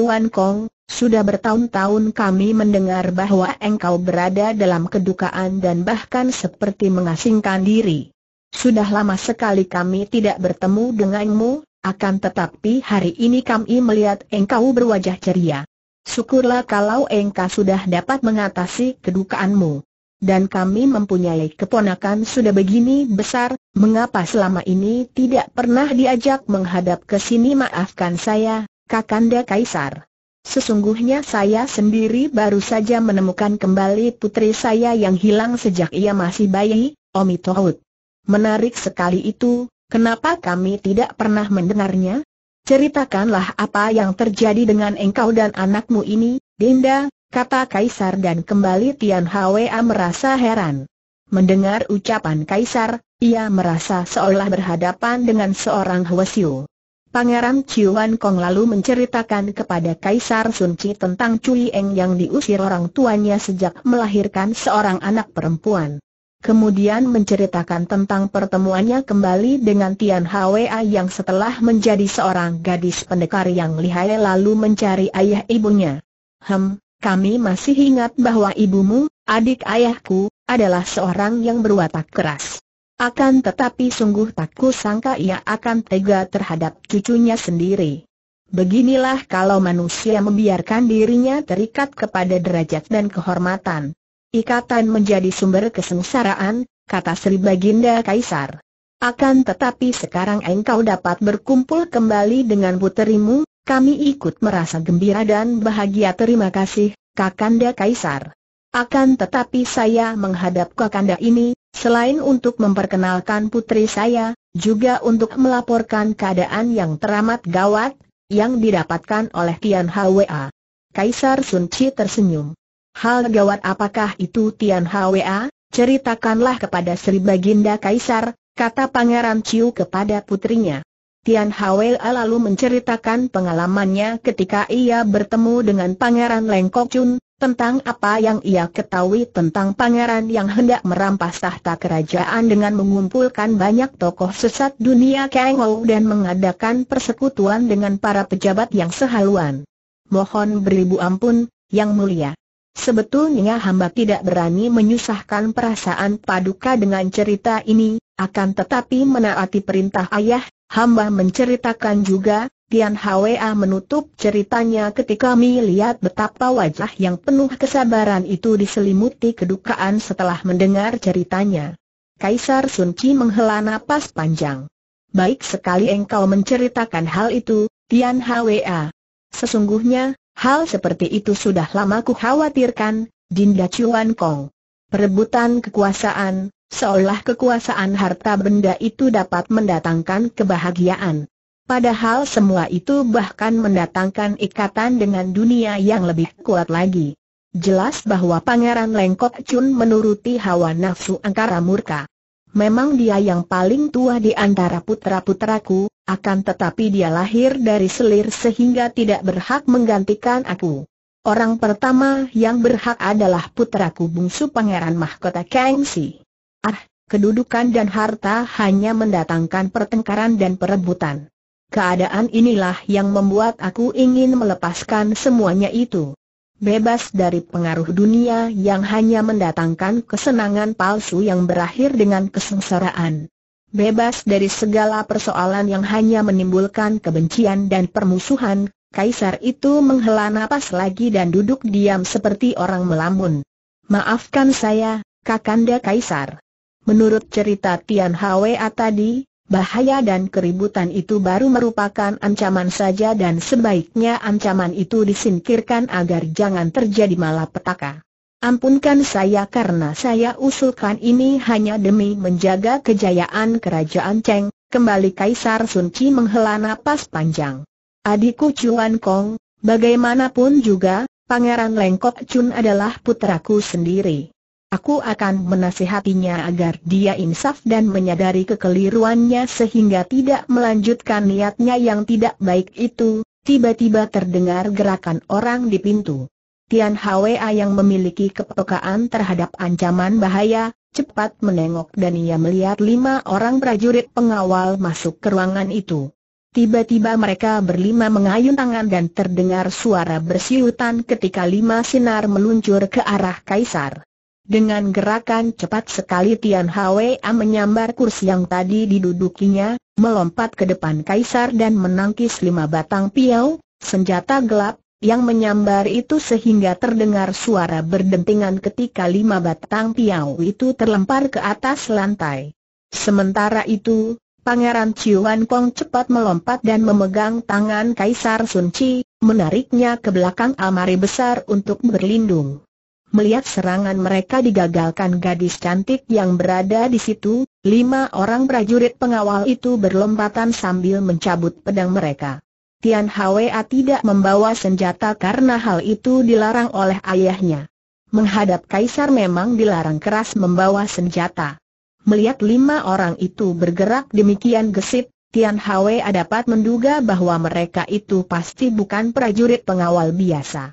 Wan Kong, sudah bertahun-tahun kami mendengar bahwa engkau berada dalam kedukaan dan bahkan seperti mengasingkan diri. Sudah lama sekali kami tidak bertemu denganmu, akan tetapi hari ini kami melihat engkau berwajah ceria. Syukurlah kalau engkau sudah dapat mengatasi kedukaanmu. Dan kami mempunyai keponakan sudah begini besar, mengapa selama ini tidak pernah diajak menghadap ke sini maafkan saya, Kakanda Kaisar. Sesungguhnya saya sendiri baru saja menemukan kembali putri saya yang hilang sejak ia masih bayi, Omi Tohut. Menarik sekali itu, kenapa kami tidak pernah mendengarnya? Ceritakanlah apa yang terjadi dengan engkau dan anakmu ini, Dinda, kata Kaisar dan kembali Tian Hwa merasa heran. Mendengar ucapan Kaisar, ia merasa seolah berhadapan dengan seorang Siu. Pangeran Ciuan Kong lalu menceritakan kepada Kaisar Sun Chi tentang Cui Eng yang diusir orang tuanya sejak melahirkan seorang anak perempuan kemudian menceritakan tentang pertemuannya kembali dengan Tian Hwa yang setelah menjadi seorang gadis pendekar yang lihai lalu mencari ayah ibunya. Hem, kami masih ingat bahwa ibumu, adik ayahku, adalah seorang yang berwatak keras. Akan tetapi sungguh tak sangka ia akan tega terhadap cucunya sendiri. Beginilah kalau manusia membiarkan dirinya terikat kepada derajat dan kehormatan ikatan menjadi sumber kesengsaraan, kata Sri Baginda Kaisar. Akan tetapi sekarang engkau dapat berkumpul kembali dengan puterimu, kami ikut merasa gembira dan bahagia terima kasih, Kakanda Kaisar. Akan tetapi saya menghadap Kakanda ini, selain untuk memperkenalkan putri saya, juga untuk melaporkan keadaan yang teramat gawat, yang didapatkan oleh Tian Hwa. Kaisar Sun Chi tersenyum. Hal gawat apakah itu Tian Hwa? Ceritakanlah kepada Sri Baginda Kaisar, kata Pangeran Ciu kepada putrinya. Tian Hwa lalu menceritakan pengalamannya ketika ia bertemu dengan Pangeran Leng Kok Chun, tentang apa yang ia ketahui tentang pangeran yang hendak merampas tahta kerajaan dengan mengumpulkan banyak tokoh sesat dunia Kengou dan mengadakan persekutuan dengan para pejabat yang sehaluan. Mohon beribu ampun, Yang Mulia. Sebetulnya hamba tidak berani menyusahkan perasaan paduka dengan cerita ini, akan tetapi menaati perintah ayah, hamba menceritakan juga, Tian Hwa menutup ceritanya ketika kami lihat betapa wajah yang penuh kesabaran itu diselimuti kedukaan setelah mendengar ceritanya. Kaisar Sun Qi menghela napas panjang. Baik sekali engkau menceritakan hal itu, Tian Hwa. Sesungguhnya, Hal seperti itu sudah lama khawatirkan, Dinda Chuan Kong. Perebutan kekuasaan, seolah kekuasaan harta benda itu dapat mendatangkan kebahagiaan. Padahal semua itu bahkan mendatangkan ikatan dengan dunia yang lebih kuat lagi. Jelas bahwa Pangeran Lengkok Chun menuruti hawa nafsu angkara murka. Memang dia yang paling tua di antara putra-putraku, akan tetapi dia lahir dari selir sehingga tidak berhak menggantikan aku. Orang pertama yang berhak adalah putraku bungsu pangeran mahkota Kangxi. Ah, kedudukan dan harta hanya mendatangkan pertengkaran dan perebutan. Keadaan inilah yang membuat aku ingin melepaskan semuanya itu bebas dari pengaruh dunia yang hanya mendatangkan kesenangan palsu yang berakhir dengan kesengsaraan. Bebas dari segala persoalan yang hanya menimbulkan kebencian dan permusuhan, Kaisar itu menghela napas lagi dan duduk diam seperti orang melamun. Maafkan saya, Kakanda Kaisar. Menurut cerita Tian Hwa tadi, Bahaya dan keributan itu baru merupakan ancaman saja dan sebaiknya ancaman itu disingkirkan agar jangan terjadi malapetaka. Ampunkan saya karena saya usulkan ini hanya demi menjaga kejayaan kerajaan Cheng, kembali Kaisar Sun Chi menghela napas panjang. Adikku Chuan Kong, bagaimanapun juga, Pangeran Lengkok Chun adalah putraku sendiri. Aku akan menasihatinya agar dia insaf dan menyadari kekeliruannya sehingga tidak melanjutkan niatnya yang tidak baik itu. Tiba-tiba terdengar gerakan orang di pintu. Tian Hwa yang memiliki kepekaan terhadap ancaman bahaya, cepat menengok dan ia melihat lima orang prajurit pengawal masuk ke ruangan itu. Tiba-tiba mereka berlima mengayun tangan dan terdengar suara bersiutan ketika lima sinar meluncur ke arah kaisar. Dengan gerakan cepat sekali Tian Hwa menyambar kursi yang tadi didudukinya, melompat ke depan kaisar dan menangkis lima batang piau, senjata gelap, yang menyambar itu sehingga terdengar suara berdentingan ketika lima batang piau itu terlempar ke atas lantai. Sementara itu, Pangeran Wan Kong cepat melompat dan memegang tangan Kaisar Sun Chi, menariknya ke belakang amari besar untuk berlindung. Melihat serangan mereka digagalkan gadis cantik yang berada di situ, lima orang prajurit pengawal itu berlompatan sambil mencabut pedang mereka. Tian Hwa tidak membawa senjata karena hal itu dilarang oleh ayahnya. Menghadap kaisar memang dilarang keras membawa senjata. Melihat lima orang itu bergerak demikian gesit, Tian Hwa dapat menduga bahwa mereka itu pasti bukan prajurit pengawal biasa.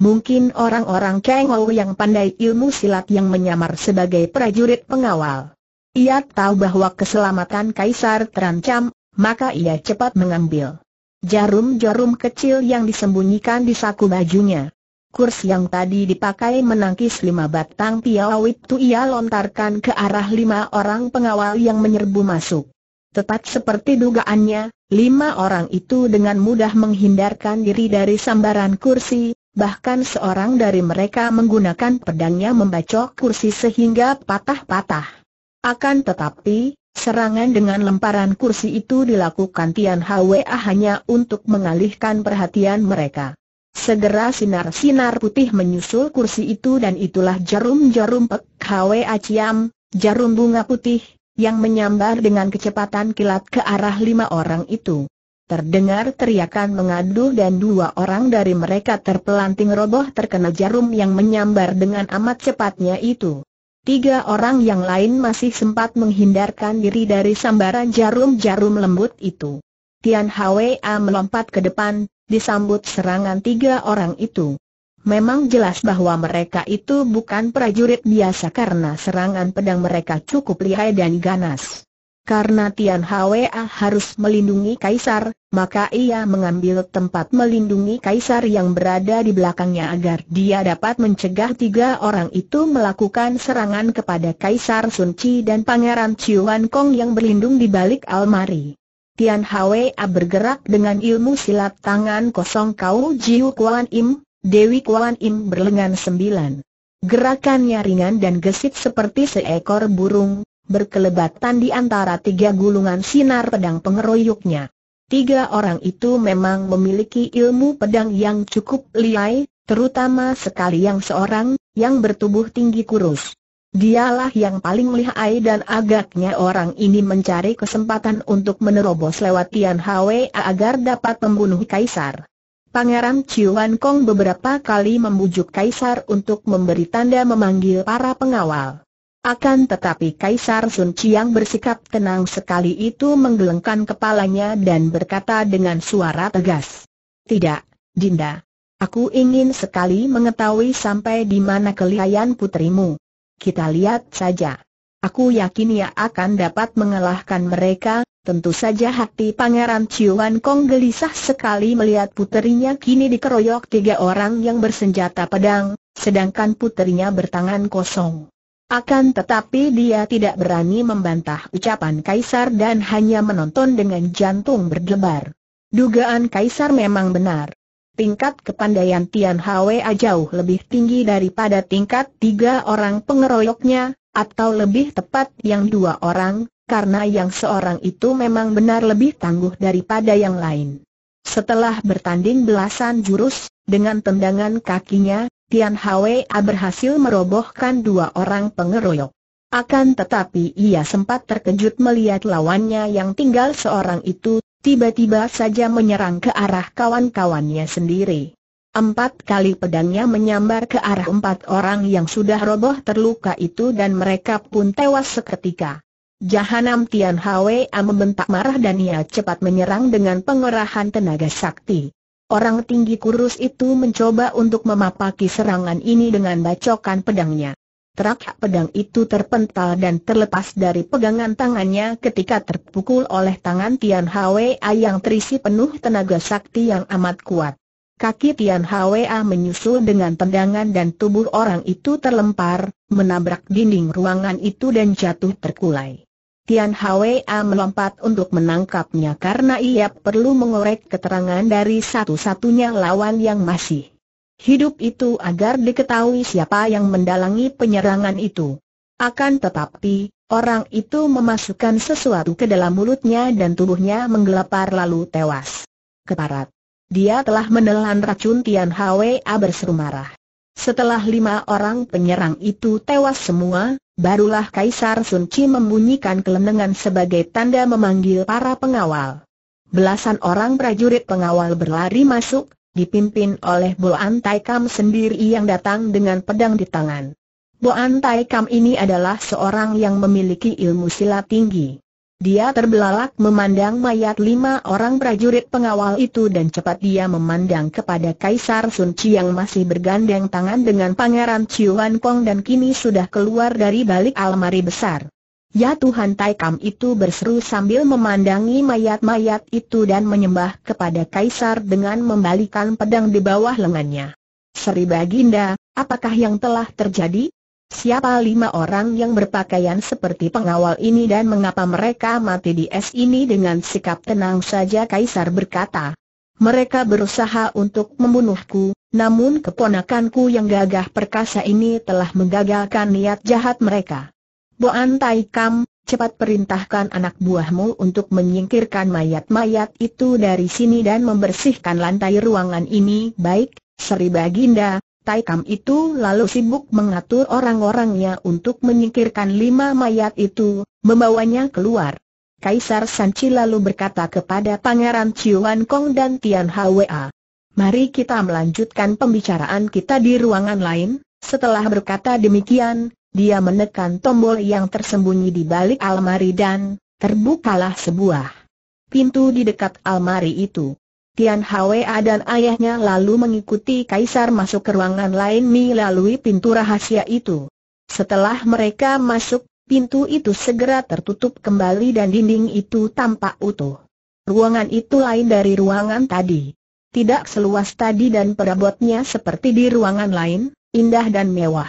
Mungkin orang-orang Ou yang pandai ilmu silat yang menyamar sebagai prajurit pengawal. Ia tahu bahwa keselamatan kaisar terancam, maka ia cepat mengambil jarum-jarum kecil yang disembunyikan di saku bajunya. Kurs yang tadi dipakai menangkis lima batang piau itu ia lontarkan ke arah lima orang pengawal yang menyerbu masuk. Tepat seperti dugaannya, lima orang itu dengan mudah menghindarkan diri dari sambaran kursi, bahkan seorang dari mereka menggunakan pedangnya membacok kursi sehingga patah-patah. Akan tetapi, serangan dengan lemparan kursi itu dilakukan Tian Hwa hanya untuk mengalihkan perhatian mereka. Segera sinar-sinar putih menyusul kursi itu dan itulah jarum-jarum Pek Hwa Ciam, jarum bunga putih, yang menyambar dengan kecepatan kilat ke arah lima orang itu. Terdengar teriakan mengadu dan dua orang dari mereka terpelanting roboh terkena jarum yang menyambar dengan amat cepatnya itu. Tiga orang yang lain masih sempat menghindarkan diri dari sambaran jarum-jarum lembut itu. Tian Hwa melompat ke depan, disambut serangan tiga orang itu. Memang jelas bahwa mereka itu bukan prajurit biasa karena serangan pedang mereka cukup lihai dan ganas. Karena Tian Hwa harus melindungi Kaisar, maka ia mengambil tempat melindungi Kaisar yang berada di belakangnya agar dia dapat mencegah tiga orang itu melakukan serangan kepada Kaisar Sun Chi dan Pangeran Chiuan Kong yang berlindung di balik almari. Tian Hwa bergerak dengan ilmu silat tangan kosong Kau Jiu Kuan Im, Dewi Kuan Im berlengan sembilan. Gerakannya ringan dan gesit seperti seekor burung, berkelebatan di antara tiga gulungan sinar pedang pengeroyoknya. Tiga orang itu memang memiliki ilmu pedang yang cukup liai, terutama sekali yang seorang, yang bertubuh tinggi kurus. Dialah yang paling lihai dan agaknya orang ini mencari kesempatan untuk menerobos lewat Tian Hwa agar dapat membunuh Kaisar. Pangeran Ciuan Kong beberapa kali membujuk Kaisar untuk memberi tanda memanggil para pengawal. Akan tetapi Kaisar Sun Chiang bersikap tenang sekali itu menggelengkan kepalanya dan berkata dengan suara tegas. Tidak, Dinda. Aku ingin sekali mengetahui sampai di mana kelihayan putrimu. Kita lihat saja. Aku yakin ia akan dapat mengalahkan mereka, tentu saja hati Pangeran Chiuan Kong gelisah sekali melihat puterinya kini dikeroyok tiga orang yang bersenjata pedang, sedangkan puterinya bertangan kosong. Akan tetapi dia tidak berani membantah ucapan Kaisar dan hanya menonton dengan jantung berdebar. Dugaan Kaisar memang benar. Tingkat kepandaian Tian Hwa jauh lebih tinggi daripada tingkat tiga orang pengeroyoknya, atau lebih tepat yang dua orang, karena yang seorang itu memang benar lebih tangguh daripada yang lain. Setelah bertanding belasan jurus, dengan tendangan kakinya, Tian Hwa berhasil merobohkan dua orang pengeroyok. Akan tetapi ia sempat terkejut melihat lawannya yang tinggal seorang itu, tiba-tiba saja menyerang ke arah kawan-kawannya sendiri. Empat kali pedangnya menyambar ke arah empat orang yang sudah roboh terluka itu dan mereka pun tewas seketika. Jahanam Tian Hwa membentak marah dan ia cepat menyerang dengan pengerahan tenaga sakti. Orang tinggi kurus itu mencoba untuk memapaki serangan ini dengan bacokan pedangnya. Terak pedang itu terpental dan terlepas dari pegangan tangannya ketika terpukul oleh tangan Tian Hwa yang terisi penuh tenaga sakti yang amat kuat. Kaki Tian Hwa menyusul dengan tendangan dan tubuh orang itu terlempar, menabrak dinding ruangan itu dan jatuh terkulai. Tian Hwa melompat untuk menangkapnya karena ia perlu mengorek keterangan dari satu-satunya lawan yang masih hidup itu agar diketahui siapa yang mendalangi penyerangan itu. Akan tetapi, orang itu memasukkan sesuatu ke dalam mulutnya dan tubuhnya menggelapar lalu tewas. Keparat. Dia telah menelan racun Tian Hwa berseru marah. Setelah lima orang penyerang itu tewas semua, Barulah Kaisar Sun Chi membunyikan kelenengan sebagai tanda memanggil para pengawal. Belasan orang prajurit pengawal berlari masuk, dipimpin oleh Boan Tai Kam sendiri yang datang dengan pedang di tangan. Boan Tai Kam ini adalah seorang yang memiliki ilmu silat tinggi. Dia terbelalak memandang mayat lima orang prajurit pengawal itu dan cepat dia memandang kepada Kaisar Sun Chi yang masih bergandeng tangan dengan Pangeran Chiuan Kong dan kini sudah keluar dari balik almari besar. Ya Tuhan Tai Kam itu berseru sambil memandangi mayat-mayat itu dan menyembah kepada Kaisar dengan membalikan pedang di bawah lengannya. Seri Baginda, apakah yang telah terjadi? Siapa lima orang yang berpakaian seperti pengawal ini dan mengapa mereka mati di es ini dengan sikap tenang saja Kaisar berkata. Mereka berusaha untuk membunuhku, namun keponakanku yang gagah perkasa ini telah menggagalkan niat jahat mereka. Boan Tai Kam, cepat perintahkan anak buahmu untuk menyingkirkan mayat-mayat itu dari sini dan membersihkan lantai ruangan ini, baik, Sri Baginda, Tai Kam itu lalu sibuk mengatur orang-orangnya untuk menyingkirkan lima mayat itu, membawanya keluar. Kaisar Sanchi lalu berkata kepada Pangeran Chiuan Kong dan Tian Hwa, Mari kita melanjutkan pembicaraan kita di ruangan lain. Setelah berkata demikian, dia menekan tombol yang tersembunyi di balik almari dan terbukalah sebuah pintu di dekat almari itu. Tian Hwa dan ayahnya lalu mengikuti Kaisar masuk ke ruangan lain melalui pintu rahasia itu. Setelah mereka masuk, pintu itu segera tertutup kembali dan dinding itu tampak utuh. Ruangan itu lain dari ruangan tadi. Tidak seluas tadi dan perabotnya seperti di ruangan lain, indah dan mewah.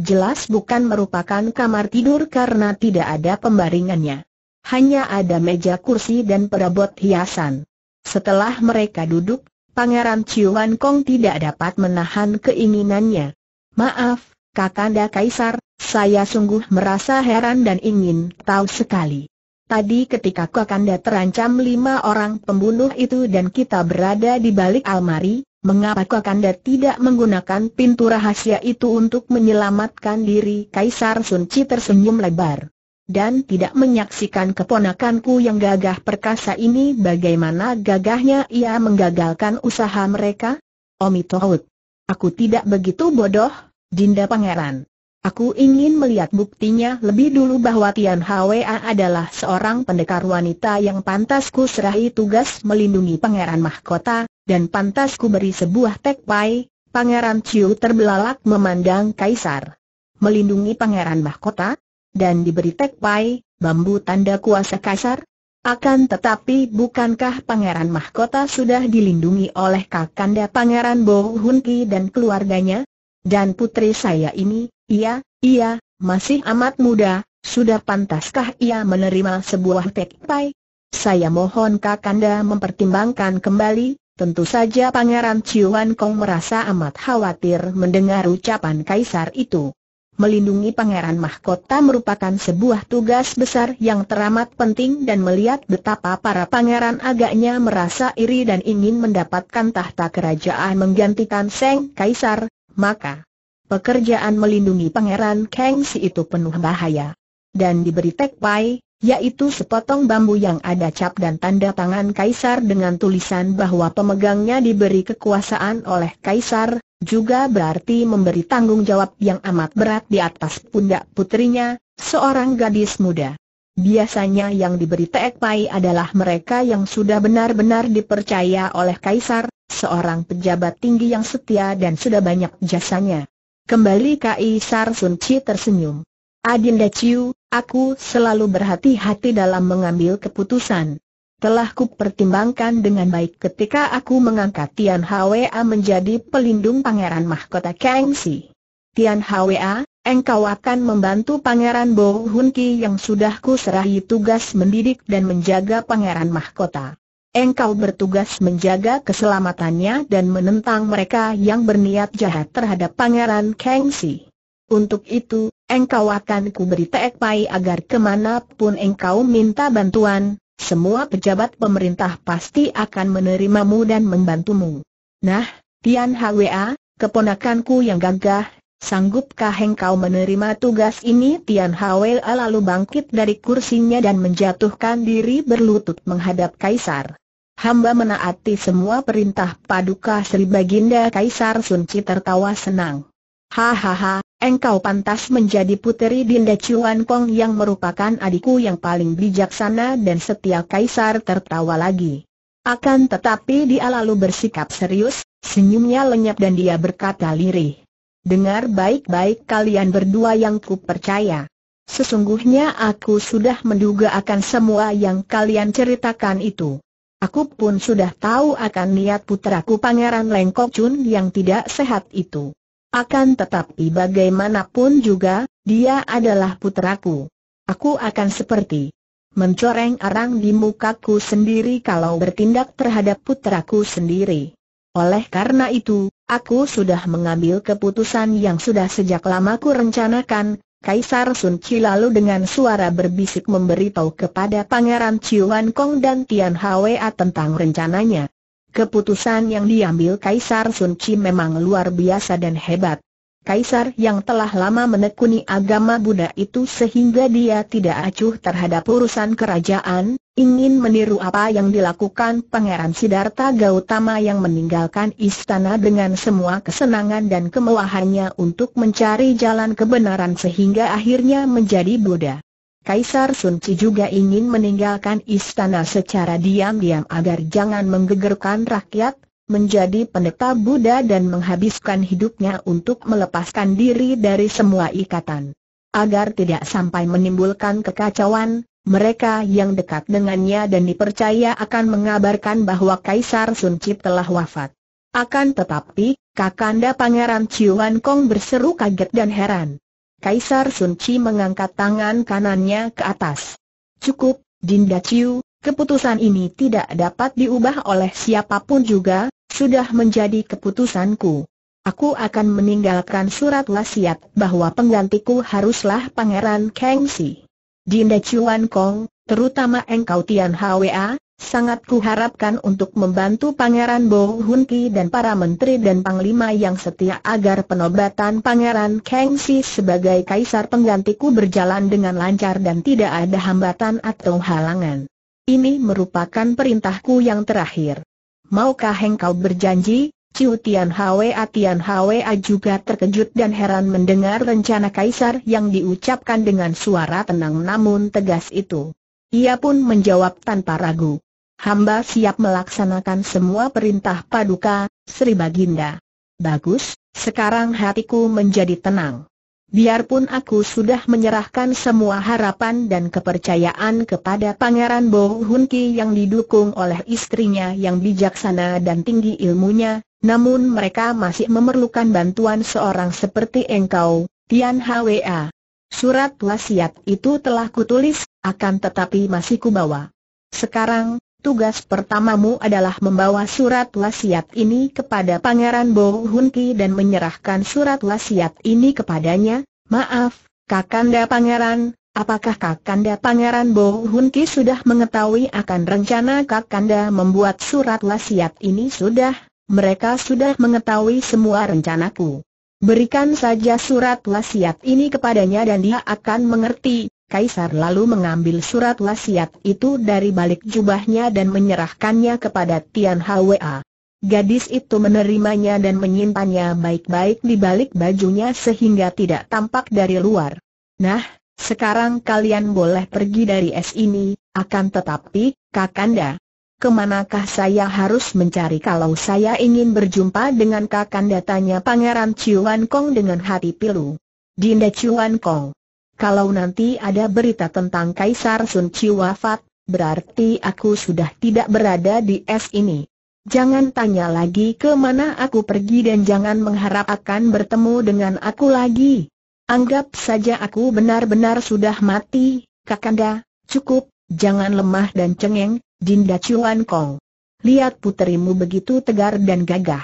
Jelas bukan merupakan kamar tidur karena tidak ada pembaringannya. Hanya ada meja kursi dan perabot hiasan. Setelah mereka duduk, Pangeran Ciuan Kong tidak dapat menahan keinginannya. Maaf, Kakanda Kaisar, saya sungguh merasa heran dan ingin tahu sekali. Tadi ketika Kakanda terancam lima orang pembunuh itu dan kita berada di balik almari, mengapa Kakanda tidak menggunakan pintu rahasia itu untuk menyelamatkan diri? Kaisar Sun Chi tersenyum lebar dan tidak menyaksikan keponakanku yang gagah perkasa ini bagaimana gagahnya ia menggagalkan usaha mereka? Omi Tohut. Aku tidak begitu bodoh, Dinda Pangeran. Aku ingin melihat buktinya lebih dulu bahwa Tian Hwa adalah seorang pendekar wanita yang pantas ku serahi tugas melindungi Pangeran Mahkota, dan pantas ku beri sebuah tekpai, Pangeran Chiu terbelalak memandang Kaisar. Melindungi Pangeran Mahkota? dan diberi tekpai, bambu tanda kuasa kasar? Akan tetapi bukankah Pangeran Mahkota sudah dilindungi oleh Kakanda Pangeran Bo Hun Ki dan keluarganya? Dan putri saya ini, iya, iya, masih amat muda, sudah pantaskah ia menerima sebuah tekpai? Saya mohon Kakanda mempertimbangkan kembali, tentu saja Pangeran Wan Kong merasa amat khawatir mendengar ucapan Kaisar itu melindungi Pangeran Mahkota merupakan sebuah tugas besar yang teramat penting dan melihat betapa para pangeran agaknya merasa iri dan ingin mendapatkan tahta kerajaan menggantikan Seng Kaisar, maka pekerjaan melindungi Pangeran Kengsi itu penuh bahaya. Dan diberi Tek Pai, yaitu sepotong bambu yang ada cap dan tanda tangan kaisar dengan tulisan bahwa pemegangnya diberi kekuasaan oleh kaisar, juga berarti memberi tanggung jawab yang amat berat di atas pundak putrinya, seorang gadis muda. Biasanya yang diberi Tek Pai adalah mereka yang sudah benar-benar dipercaya oleh kaisar, seorang pejabat tinggi yang setia dan sudah banyak jasanya. Kembali Kaisar Sun Chi tersenyum. Adinda Ciu, aku selalu berhati-hati dalam mengambil keputusan. Telah kupertimbangkan dengan baik ketika aku mengangkat Tian Hwa menjadi pelindung Pangeran Mahkota Kangxi. Tian Hwa, engkau akan membantu Pangeran Bo Hun Ki yang sudah serahi tugas mendidik dan menjaga Pangeran Mahkota. Engkau bertugas menjaga keselamatannya dan menentang mereka yang berniat jahat terhadap Pangeran Kangxi. Untuk itu, engkau akan kuberi pai agar kemanapun engkau minta bantuan, semua pejabat pemerintah pasti akan menerimamu dan membantumu. Nah, Tian Hwa, keponakanku yang gagah, sanggupkah engkau menerima tugas ini? Tian Hwa lalu bangkit dari kursinya dan menjatuhkan diri berlutut menghadap Kaisar. Hamba menaati semua perintah paduka Sri Baginda Kaisar Sunci tertawa senang. Hahaha, engkau pantas menjadi puteri Dinda Chuan Kong yang merupakan adikku yang paling bijaksana dan setia Kaisar tertawa lagi. Akan tetapi dia lalu bersikap serius, senyumnya lenyap dan dia berkata lirih. Dengar baik-baik kalian berdua yang ku percaya. Sesungguhnya aku sudah menduga akan semua yang kalian ceritakan itu. Aku pun sudah tahu akan niat putraku Pangeran Lengkok Chun yang tidak sehat itu. Akan tetapi bagaimanapun juga, dia adalah putraku. Aku akan seperti mencoreng arang di mukaku sendiri kalau bertindak terhadap putraku sendiri. Oleh karena itu, aku sudah mengambil keputusan yang sudah sejak lama ku rencanakan, Kaisar Sun Qi lalu dengan suara berbisik memberitahu kepada Pangeran Ciuan Kong dan Tian Hwa tentang rencananya. Keputusan yang diambil Kaisar Sun Chi memang luar biasa dan hebat. Kaisar yang telah lama menekuni agama Buddha itu sehingga dia tidak acuh terhadap urusan kerajaan, ingin meniru apa yang dilakukan Pangeran Siddhartha Gautama yang meninggalkan istana dengan semua kesenangan dan kemewahannya untuk mencari jalan kebenaran sehingga akhirnya menjadi Buddha. Kaisar Sun Chi juga ingin meninggalkan istana secara diam-diam agar jangan menggegerkan rakyat, menjadi pendeta Buddha dan menghabiskan hidupnya untuk melepaskan diri dari semua ikatan. Agar tidak sampai menimbulkan kekacauan, mereka yang dekat dengannya dan dipercaya akan mengabarkan bahwa Kaisar Sun Chi telah wafat. Akan tetapi, Kakanda Pangeran Chiuan Kong berseru kaget dan heran. Kaisar Sun Chi mengangkat tangan kanannya ke atas. Cukup, Dinda Chiu, keputusan ini tidak dapat diubah oleh siapapun juga, sudah menjadi keputusanku. Aku akan meninggalkan surat wasiat bahwa penggantiku haruslah Pangeran Kangxi. Dinda Chuan Kong, terutama engkau Tian Hwa, Sangat kuharapkan untuk membantu Pangeran Bo Hun Ki dan para menteri dan panglima yang setia agar penobatan Pangeran Kang Si sebagai kaisar penggantiku berjalan dengan lancar dan tidak ada hambatan atau halangan. Ini merupakan perintahku yang terakhir. Maukah engkau berjanji? Ciu Tian Hwa Tian Hwa juga terkejut dan heran mendengar rencana kaisar yang diucapkan dengan suara tenang namun tegas itu. Ia pun menjawab tanpa ragu. Hamba siap melaksanakan semua perintah paduka, Sri Baginda. Bagus, sekarang hatiku menjadi tenang. Biarpun aku sudah menyerahkan semua harapan dan kepercayaan kepada Pangeran Bo Hun Ki yang didukung oleh istrinya yang bijaksana dan tinggi ilmunya, namun mereka masih memerlukan bantuan seorang seperti engkau, Tian Hwa. Surat wasiat itu telah kutulis, akan tetapi masih kubawa. Sekarang, tugas pertamamu adalah membawa surat wasiat ini kepada Pangeran Bo Hun Ki dan menyerahkan surat wasiat ini kepadanya. Maaf, Kakanda Pangeran, apakah Kakanda Pangeran Bo Hun Ki sudah mengetahui akan rencana Kakanda membuat surat wasiat ini? Sudah, mereka sudah mengetahui semua rencanaku. Berikan saja surat wasiat ini kepadanya dan dia akan mengerti. Kaisar lalu mengambil surat wasiat itu dari balik jubahnya dan menyerahkannya kepada Tian Hwa. Gadis itu menerimanya dan menyimpannya baik-baik di balik bajunya sehingga tidak tampak dari luar. Nah, sekarang kalian boleh pergi dari es ini, akan tetapi, Kakanda, kemanakah saya harus mencari kalau saya ingin berjumpa dengan Kakanda? Tanya Pangeran Chuan Kong dengan hati pilu. Dinda Chuan Kong, kalau nanti ada berita tentang Kaisar Sun Chi wafat, berarti aku sudah tidak berada di es ini. Jangan tanya lagi ke mana aku pergi dan jangan mengharap akan bertemu dengan aku lagi. Anggap saja aku benar-benar sudah mati, Kakanda, cukup, jangan lemah dan cengeng, Dinda Chuan Kong. Lihat puterimu begitu tegar dan gagah.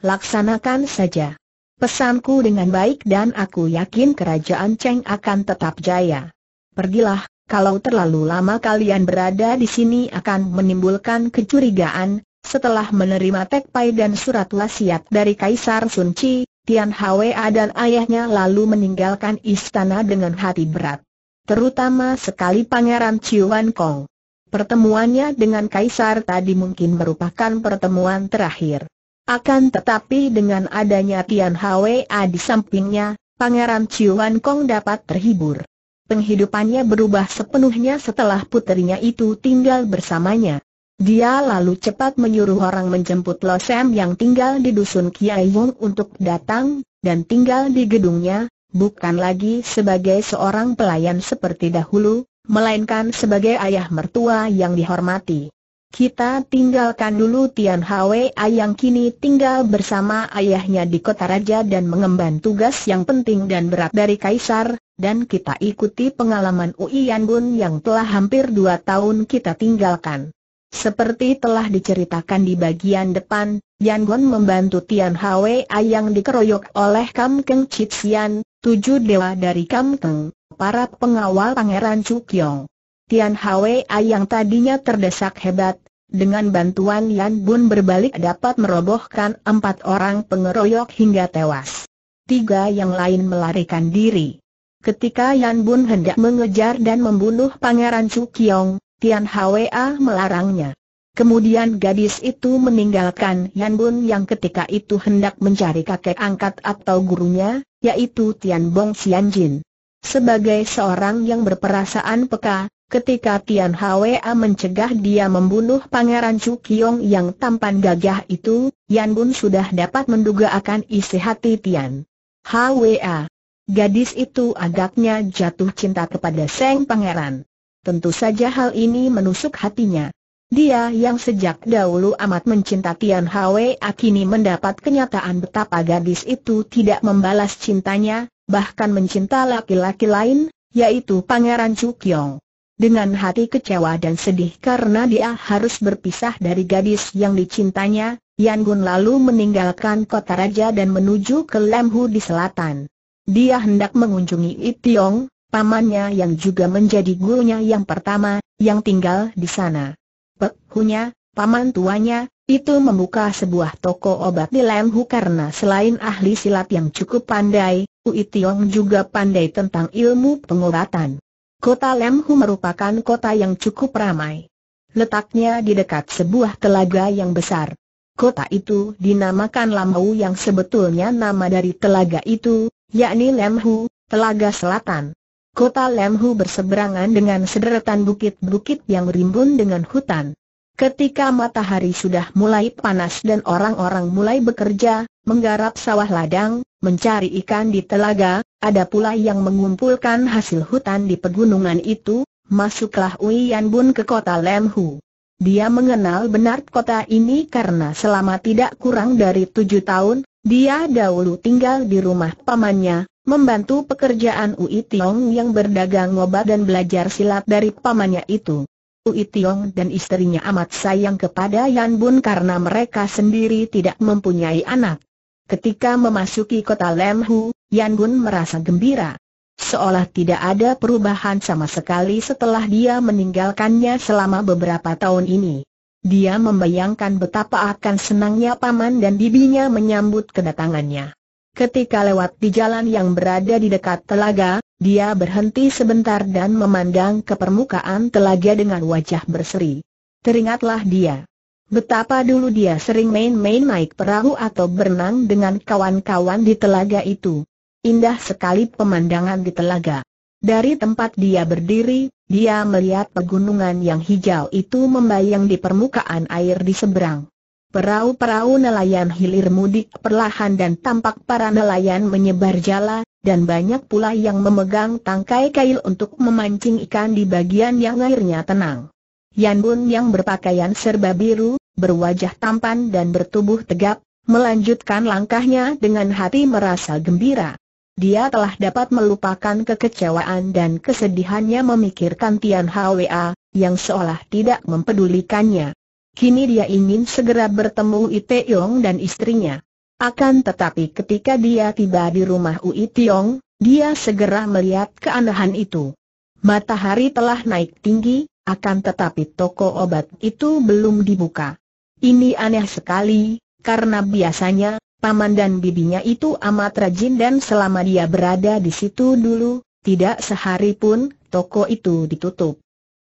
Laksanakan saja pesanku dengan baik dan aku yakin kerajaan Cheng akan tetap jaya. Pergilah, kalau terlalu lama kalian berada di sini akan menimbulkan kecurigaan, setelah menerima pai dan surat wasiat dari Kaisar Sun Chi, Tian Hwa dan ayahnya lalu meninggalkan istana dengan hati berat. Terutama sekali Pangeran Chiuan Kong. Pertemuannya dengan Kaisar tadi mungkin merupakan pertemuan terakhir. Akan tetapi dengan adanya Tian Hwa di sampingnya, Pangeran Chuan Kong dapat terhibur. Penghidupannya berubah sepenuhnya setelah putrinya itu tinggal bersamanya. Dia lalu cepat menyuruh orang menjemput Lo Sam yang tinggal di dusun Kiai Wong untuk datang, dan tinggal di gedungnya, bukan lagi sebagai seorang pelayan seperti dahulu, melainkan sebagai ayah mertua yang dihormati. Kita tinggalkan dulu Tian Hwe yang kini tinggal bersama ayahnya di kota raja dan mengemban tugas yang penting dan berat dari kaisar, dan kita ikuti pengalaman Ui Bun yang telah hampir dua tahun kita tinggalkan. Seperti telah diceritakan di bagian depan, Yan Gon membantu Tian Hwe yang dikeroyok oleh Kam Keng Sian, tujuh dewa dari Kam Keng, para pengawal Pangeran Chu Kyong. Tian Hwa yang tadinya terdesak hebat, dengan bantuan Yan Bun berbalik dapat merobohkan empat orang pengeroyok hingga tewas. Tiga yang lain melarikan diri. Ketika Yan Bun hendak mengejar dan membunuh Pangeran Chu Kiong, Tian Hwa ah melarangnya. Kemudian gadis itu meninggalkan Yan Bun yang ketika itu hendak mencari kakek angkat atau gurunya, yaitu Tian Bong Xianjin. Sebagai seorang yang berperasaan peka, Ketika Tian Hwa mencegah dia membunuh Pangeran Chu Kiong yang tampan gagah itu, Yan Bun sudah dapat menduga akan isi hati Tian Hwa. Gadis itu agaknya jatuh cinta kepada Seng Pangeran. Tentu saja hal ini menusuk hatinya. Dia yang sejak dahulu amat mencinta Tian Hwa kini mendapat kenyataan betapa gadis itu tidak membalas cintanya, bahkan mencinta laki-laki lain, yaitu Pangeran Chu Kiong dengan hati kecewa dan sedih karena dia harus berpisah dari gadis yang dicintanya, Yan Gun lalu meninggalkan kota raja dan menuju ke Lemhu di selatan. Dia hendak mengunjungi Itiong, pamannya yang juga menjadi gurunya yang pertama, yang tinggal di sana. Hunya, paman tuanya, itu membuka sebuah toko obat di Lemhu karena selain ahli silat yang cukup pandai, Itiong juga pandai tentang ilmu pengobatan. Kota Lemhu merupakan kota yang cukup ramai. Letaknya di dekat sebuah telaga yang besar. Kota itu dinamakan Lamau yang sebetulnya nama dari telaga itu, yakni Lemhu, Telaga Selatan. Kota Lemhu berseberangan dengan sederetan bukit-bukit yang rimbun dengan hutan. Ketika matahari sudah mulai panas dan orang-orang mulai bekerja, menggarap sawah ladang, mencari ikan di telaga, ada pula yang mengumpulkan hasil hutan di pegunungan itu, masuklah Yan Bun ke kota Lemhu. Dia mengenal benar kota ini karena selama tidak kurang dari tujuh tahun, dia dahulu tinggal di rumah pamannya, membantu pekerjaan Ui Tiong yang berdagang obat dan belajar silat dari pamannya itu. Ui Tiong dan istrinya amat sayang kepada Yan Bun karena mereka sendiri tidak mempunyai anak. Ketika memasuki kota Lemhu, Yan Bun merasa gembira. Seolah tidak ada perubahan sama sekali setelah dia meninggalkannya selama beberapa tahun ini. Dia membayangkan betapa akan senangnya paman dan bibinya menyambut kedatangannya. Ketika lewat di jalan yang berada di dekat telaga, dia berhenti sebentar dan memandang ke permukaan telaga dengan wajah berseri. Teringatlah dia. Betapa dulu dia sering main-main naik perahu atau berenang dengan kawan-kawan di telaga itu. Indah sekali pemandangan di telaga. Dari tempat dia berdiri, dia melihat pegunungan yang hijau itu membayang di permukaan air di seberang. Perahu-perahu nelayan hilir mudik perlahan dan tampak para nelayan menyebar jala, dan banyak pula yang memegang tangkai kail untuk memancing ikan di bagian yang airnya tenang. Yan Bun yang berpakaian serba biru, berwajah tampan dan bertubuh tegap, melanjutkan langkahnya dengan hati merasa gembira. Dia telah dapat melupakan kekecewaan dan kesedihannya memikirkan Tian Hwa, yang seolah tidak mempedulikannya. Kini dia ingin segera bertemu Ite Yong dan istrinya. Akan tetapi ketika dia tiba di rumah Ui Tiong, dia segera melihat keanehan itu. Matahari telah naik tinggi, akan tetapi toko obat itu belum dibuka. Ini aneh sekali, karena biasanya, paman dan bibinya itu amat rajin dan selama dia berada di situ dulu, tidak sehari pun, toko itu ditutup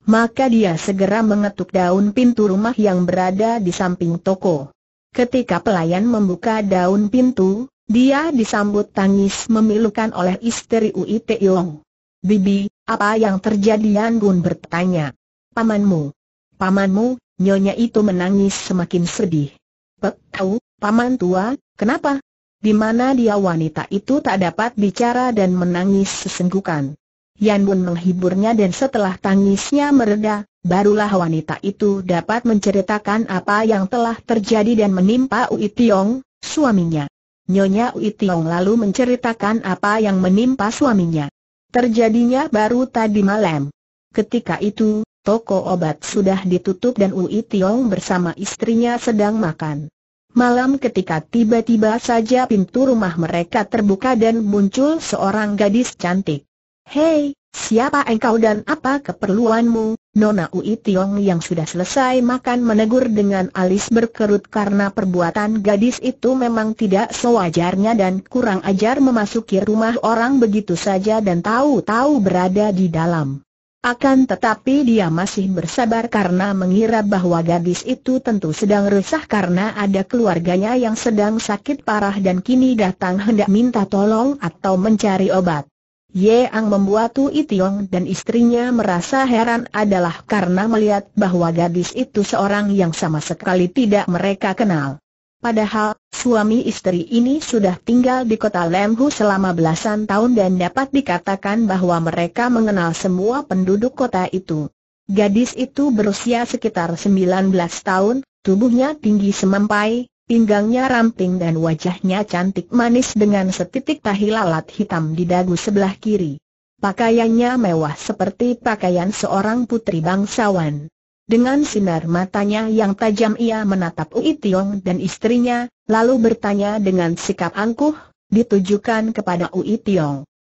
maka dia segera mengetuk daun pintu rumah yang berada di samping toko. Ketika pelayan membuka daun pintu, dia disambut tangis memilukan oleh istri Ui Teong. Bibi, apa yang terjadi Yan Gun bertanya. Pamanmu. Pamanmu, nyonya itu menangis semakin sedih. Pek tahu, paman tua, kenapa? Di mana dia wanita itu tak dapat bicara dan menangis sesenggukan. Yan Bun menghiburnya dan setelah tangisnya mereda, barulah wanita itu dapat menceritakan apa yang telah terjadi dan menimpa Ui Tiong, suaminya. Nyonya Ui Tiong lalu menceritakan apa yang menimpa suaminya. Terjadinya baru tadi malam. Ketika itu, toko obat sudah ditutup dan Ui Tiong bersama istrinya sedang makan. Malam ketika tiba-tiba saja pintu rumah mereka terbuka dan muncul seorang gadis cantik. Hei, siapa engkau dan apa keperluanmu? Nona Ui Tiong yang sudah selesai makan menegur dengan alis berkerut karena perbuatan gadis itu memang tidak sewajarnya dan kurang ajar memasuki rumah orang begitu saja dan tahu-tahu berada di dalam. Akan tetapi dia masih bersabar karena mengira bahwa gadis itu tentu sedang resah karena ada keluarganya yang sedang sakit parah dan kini datang hendak minta tolong atau mencari obat. Ang membuat Tu Itiong dan istrinya merasa heran adalah karena melihat bahwa gadis itu seorang yang sama sekali tidak mereka kenal. Padahal, suami istri ini sudah tinggal di kota Lemhu selama belasan tahun dan dapat dikatakan bahwa mereka mengenal semua penduduk kota itu. Gadis itu berusia sekitar 19 tahun, tubuhnya tinggi semampai, pinggangnya ramping dan wajahnya cantik manis dengan setitik tahi lalat hitam di dagu sebelah kiri. Pakaiannya mewah seperti pakaian seorang putri bangsawan. Dengan sinar matanya yang tajam ia menatap Ui Tiong dan istrinya, lalu bertanya dengan sikap angkuh, ditujukan kepada Ui Tiong.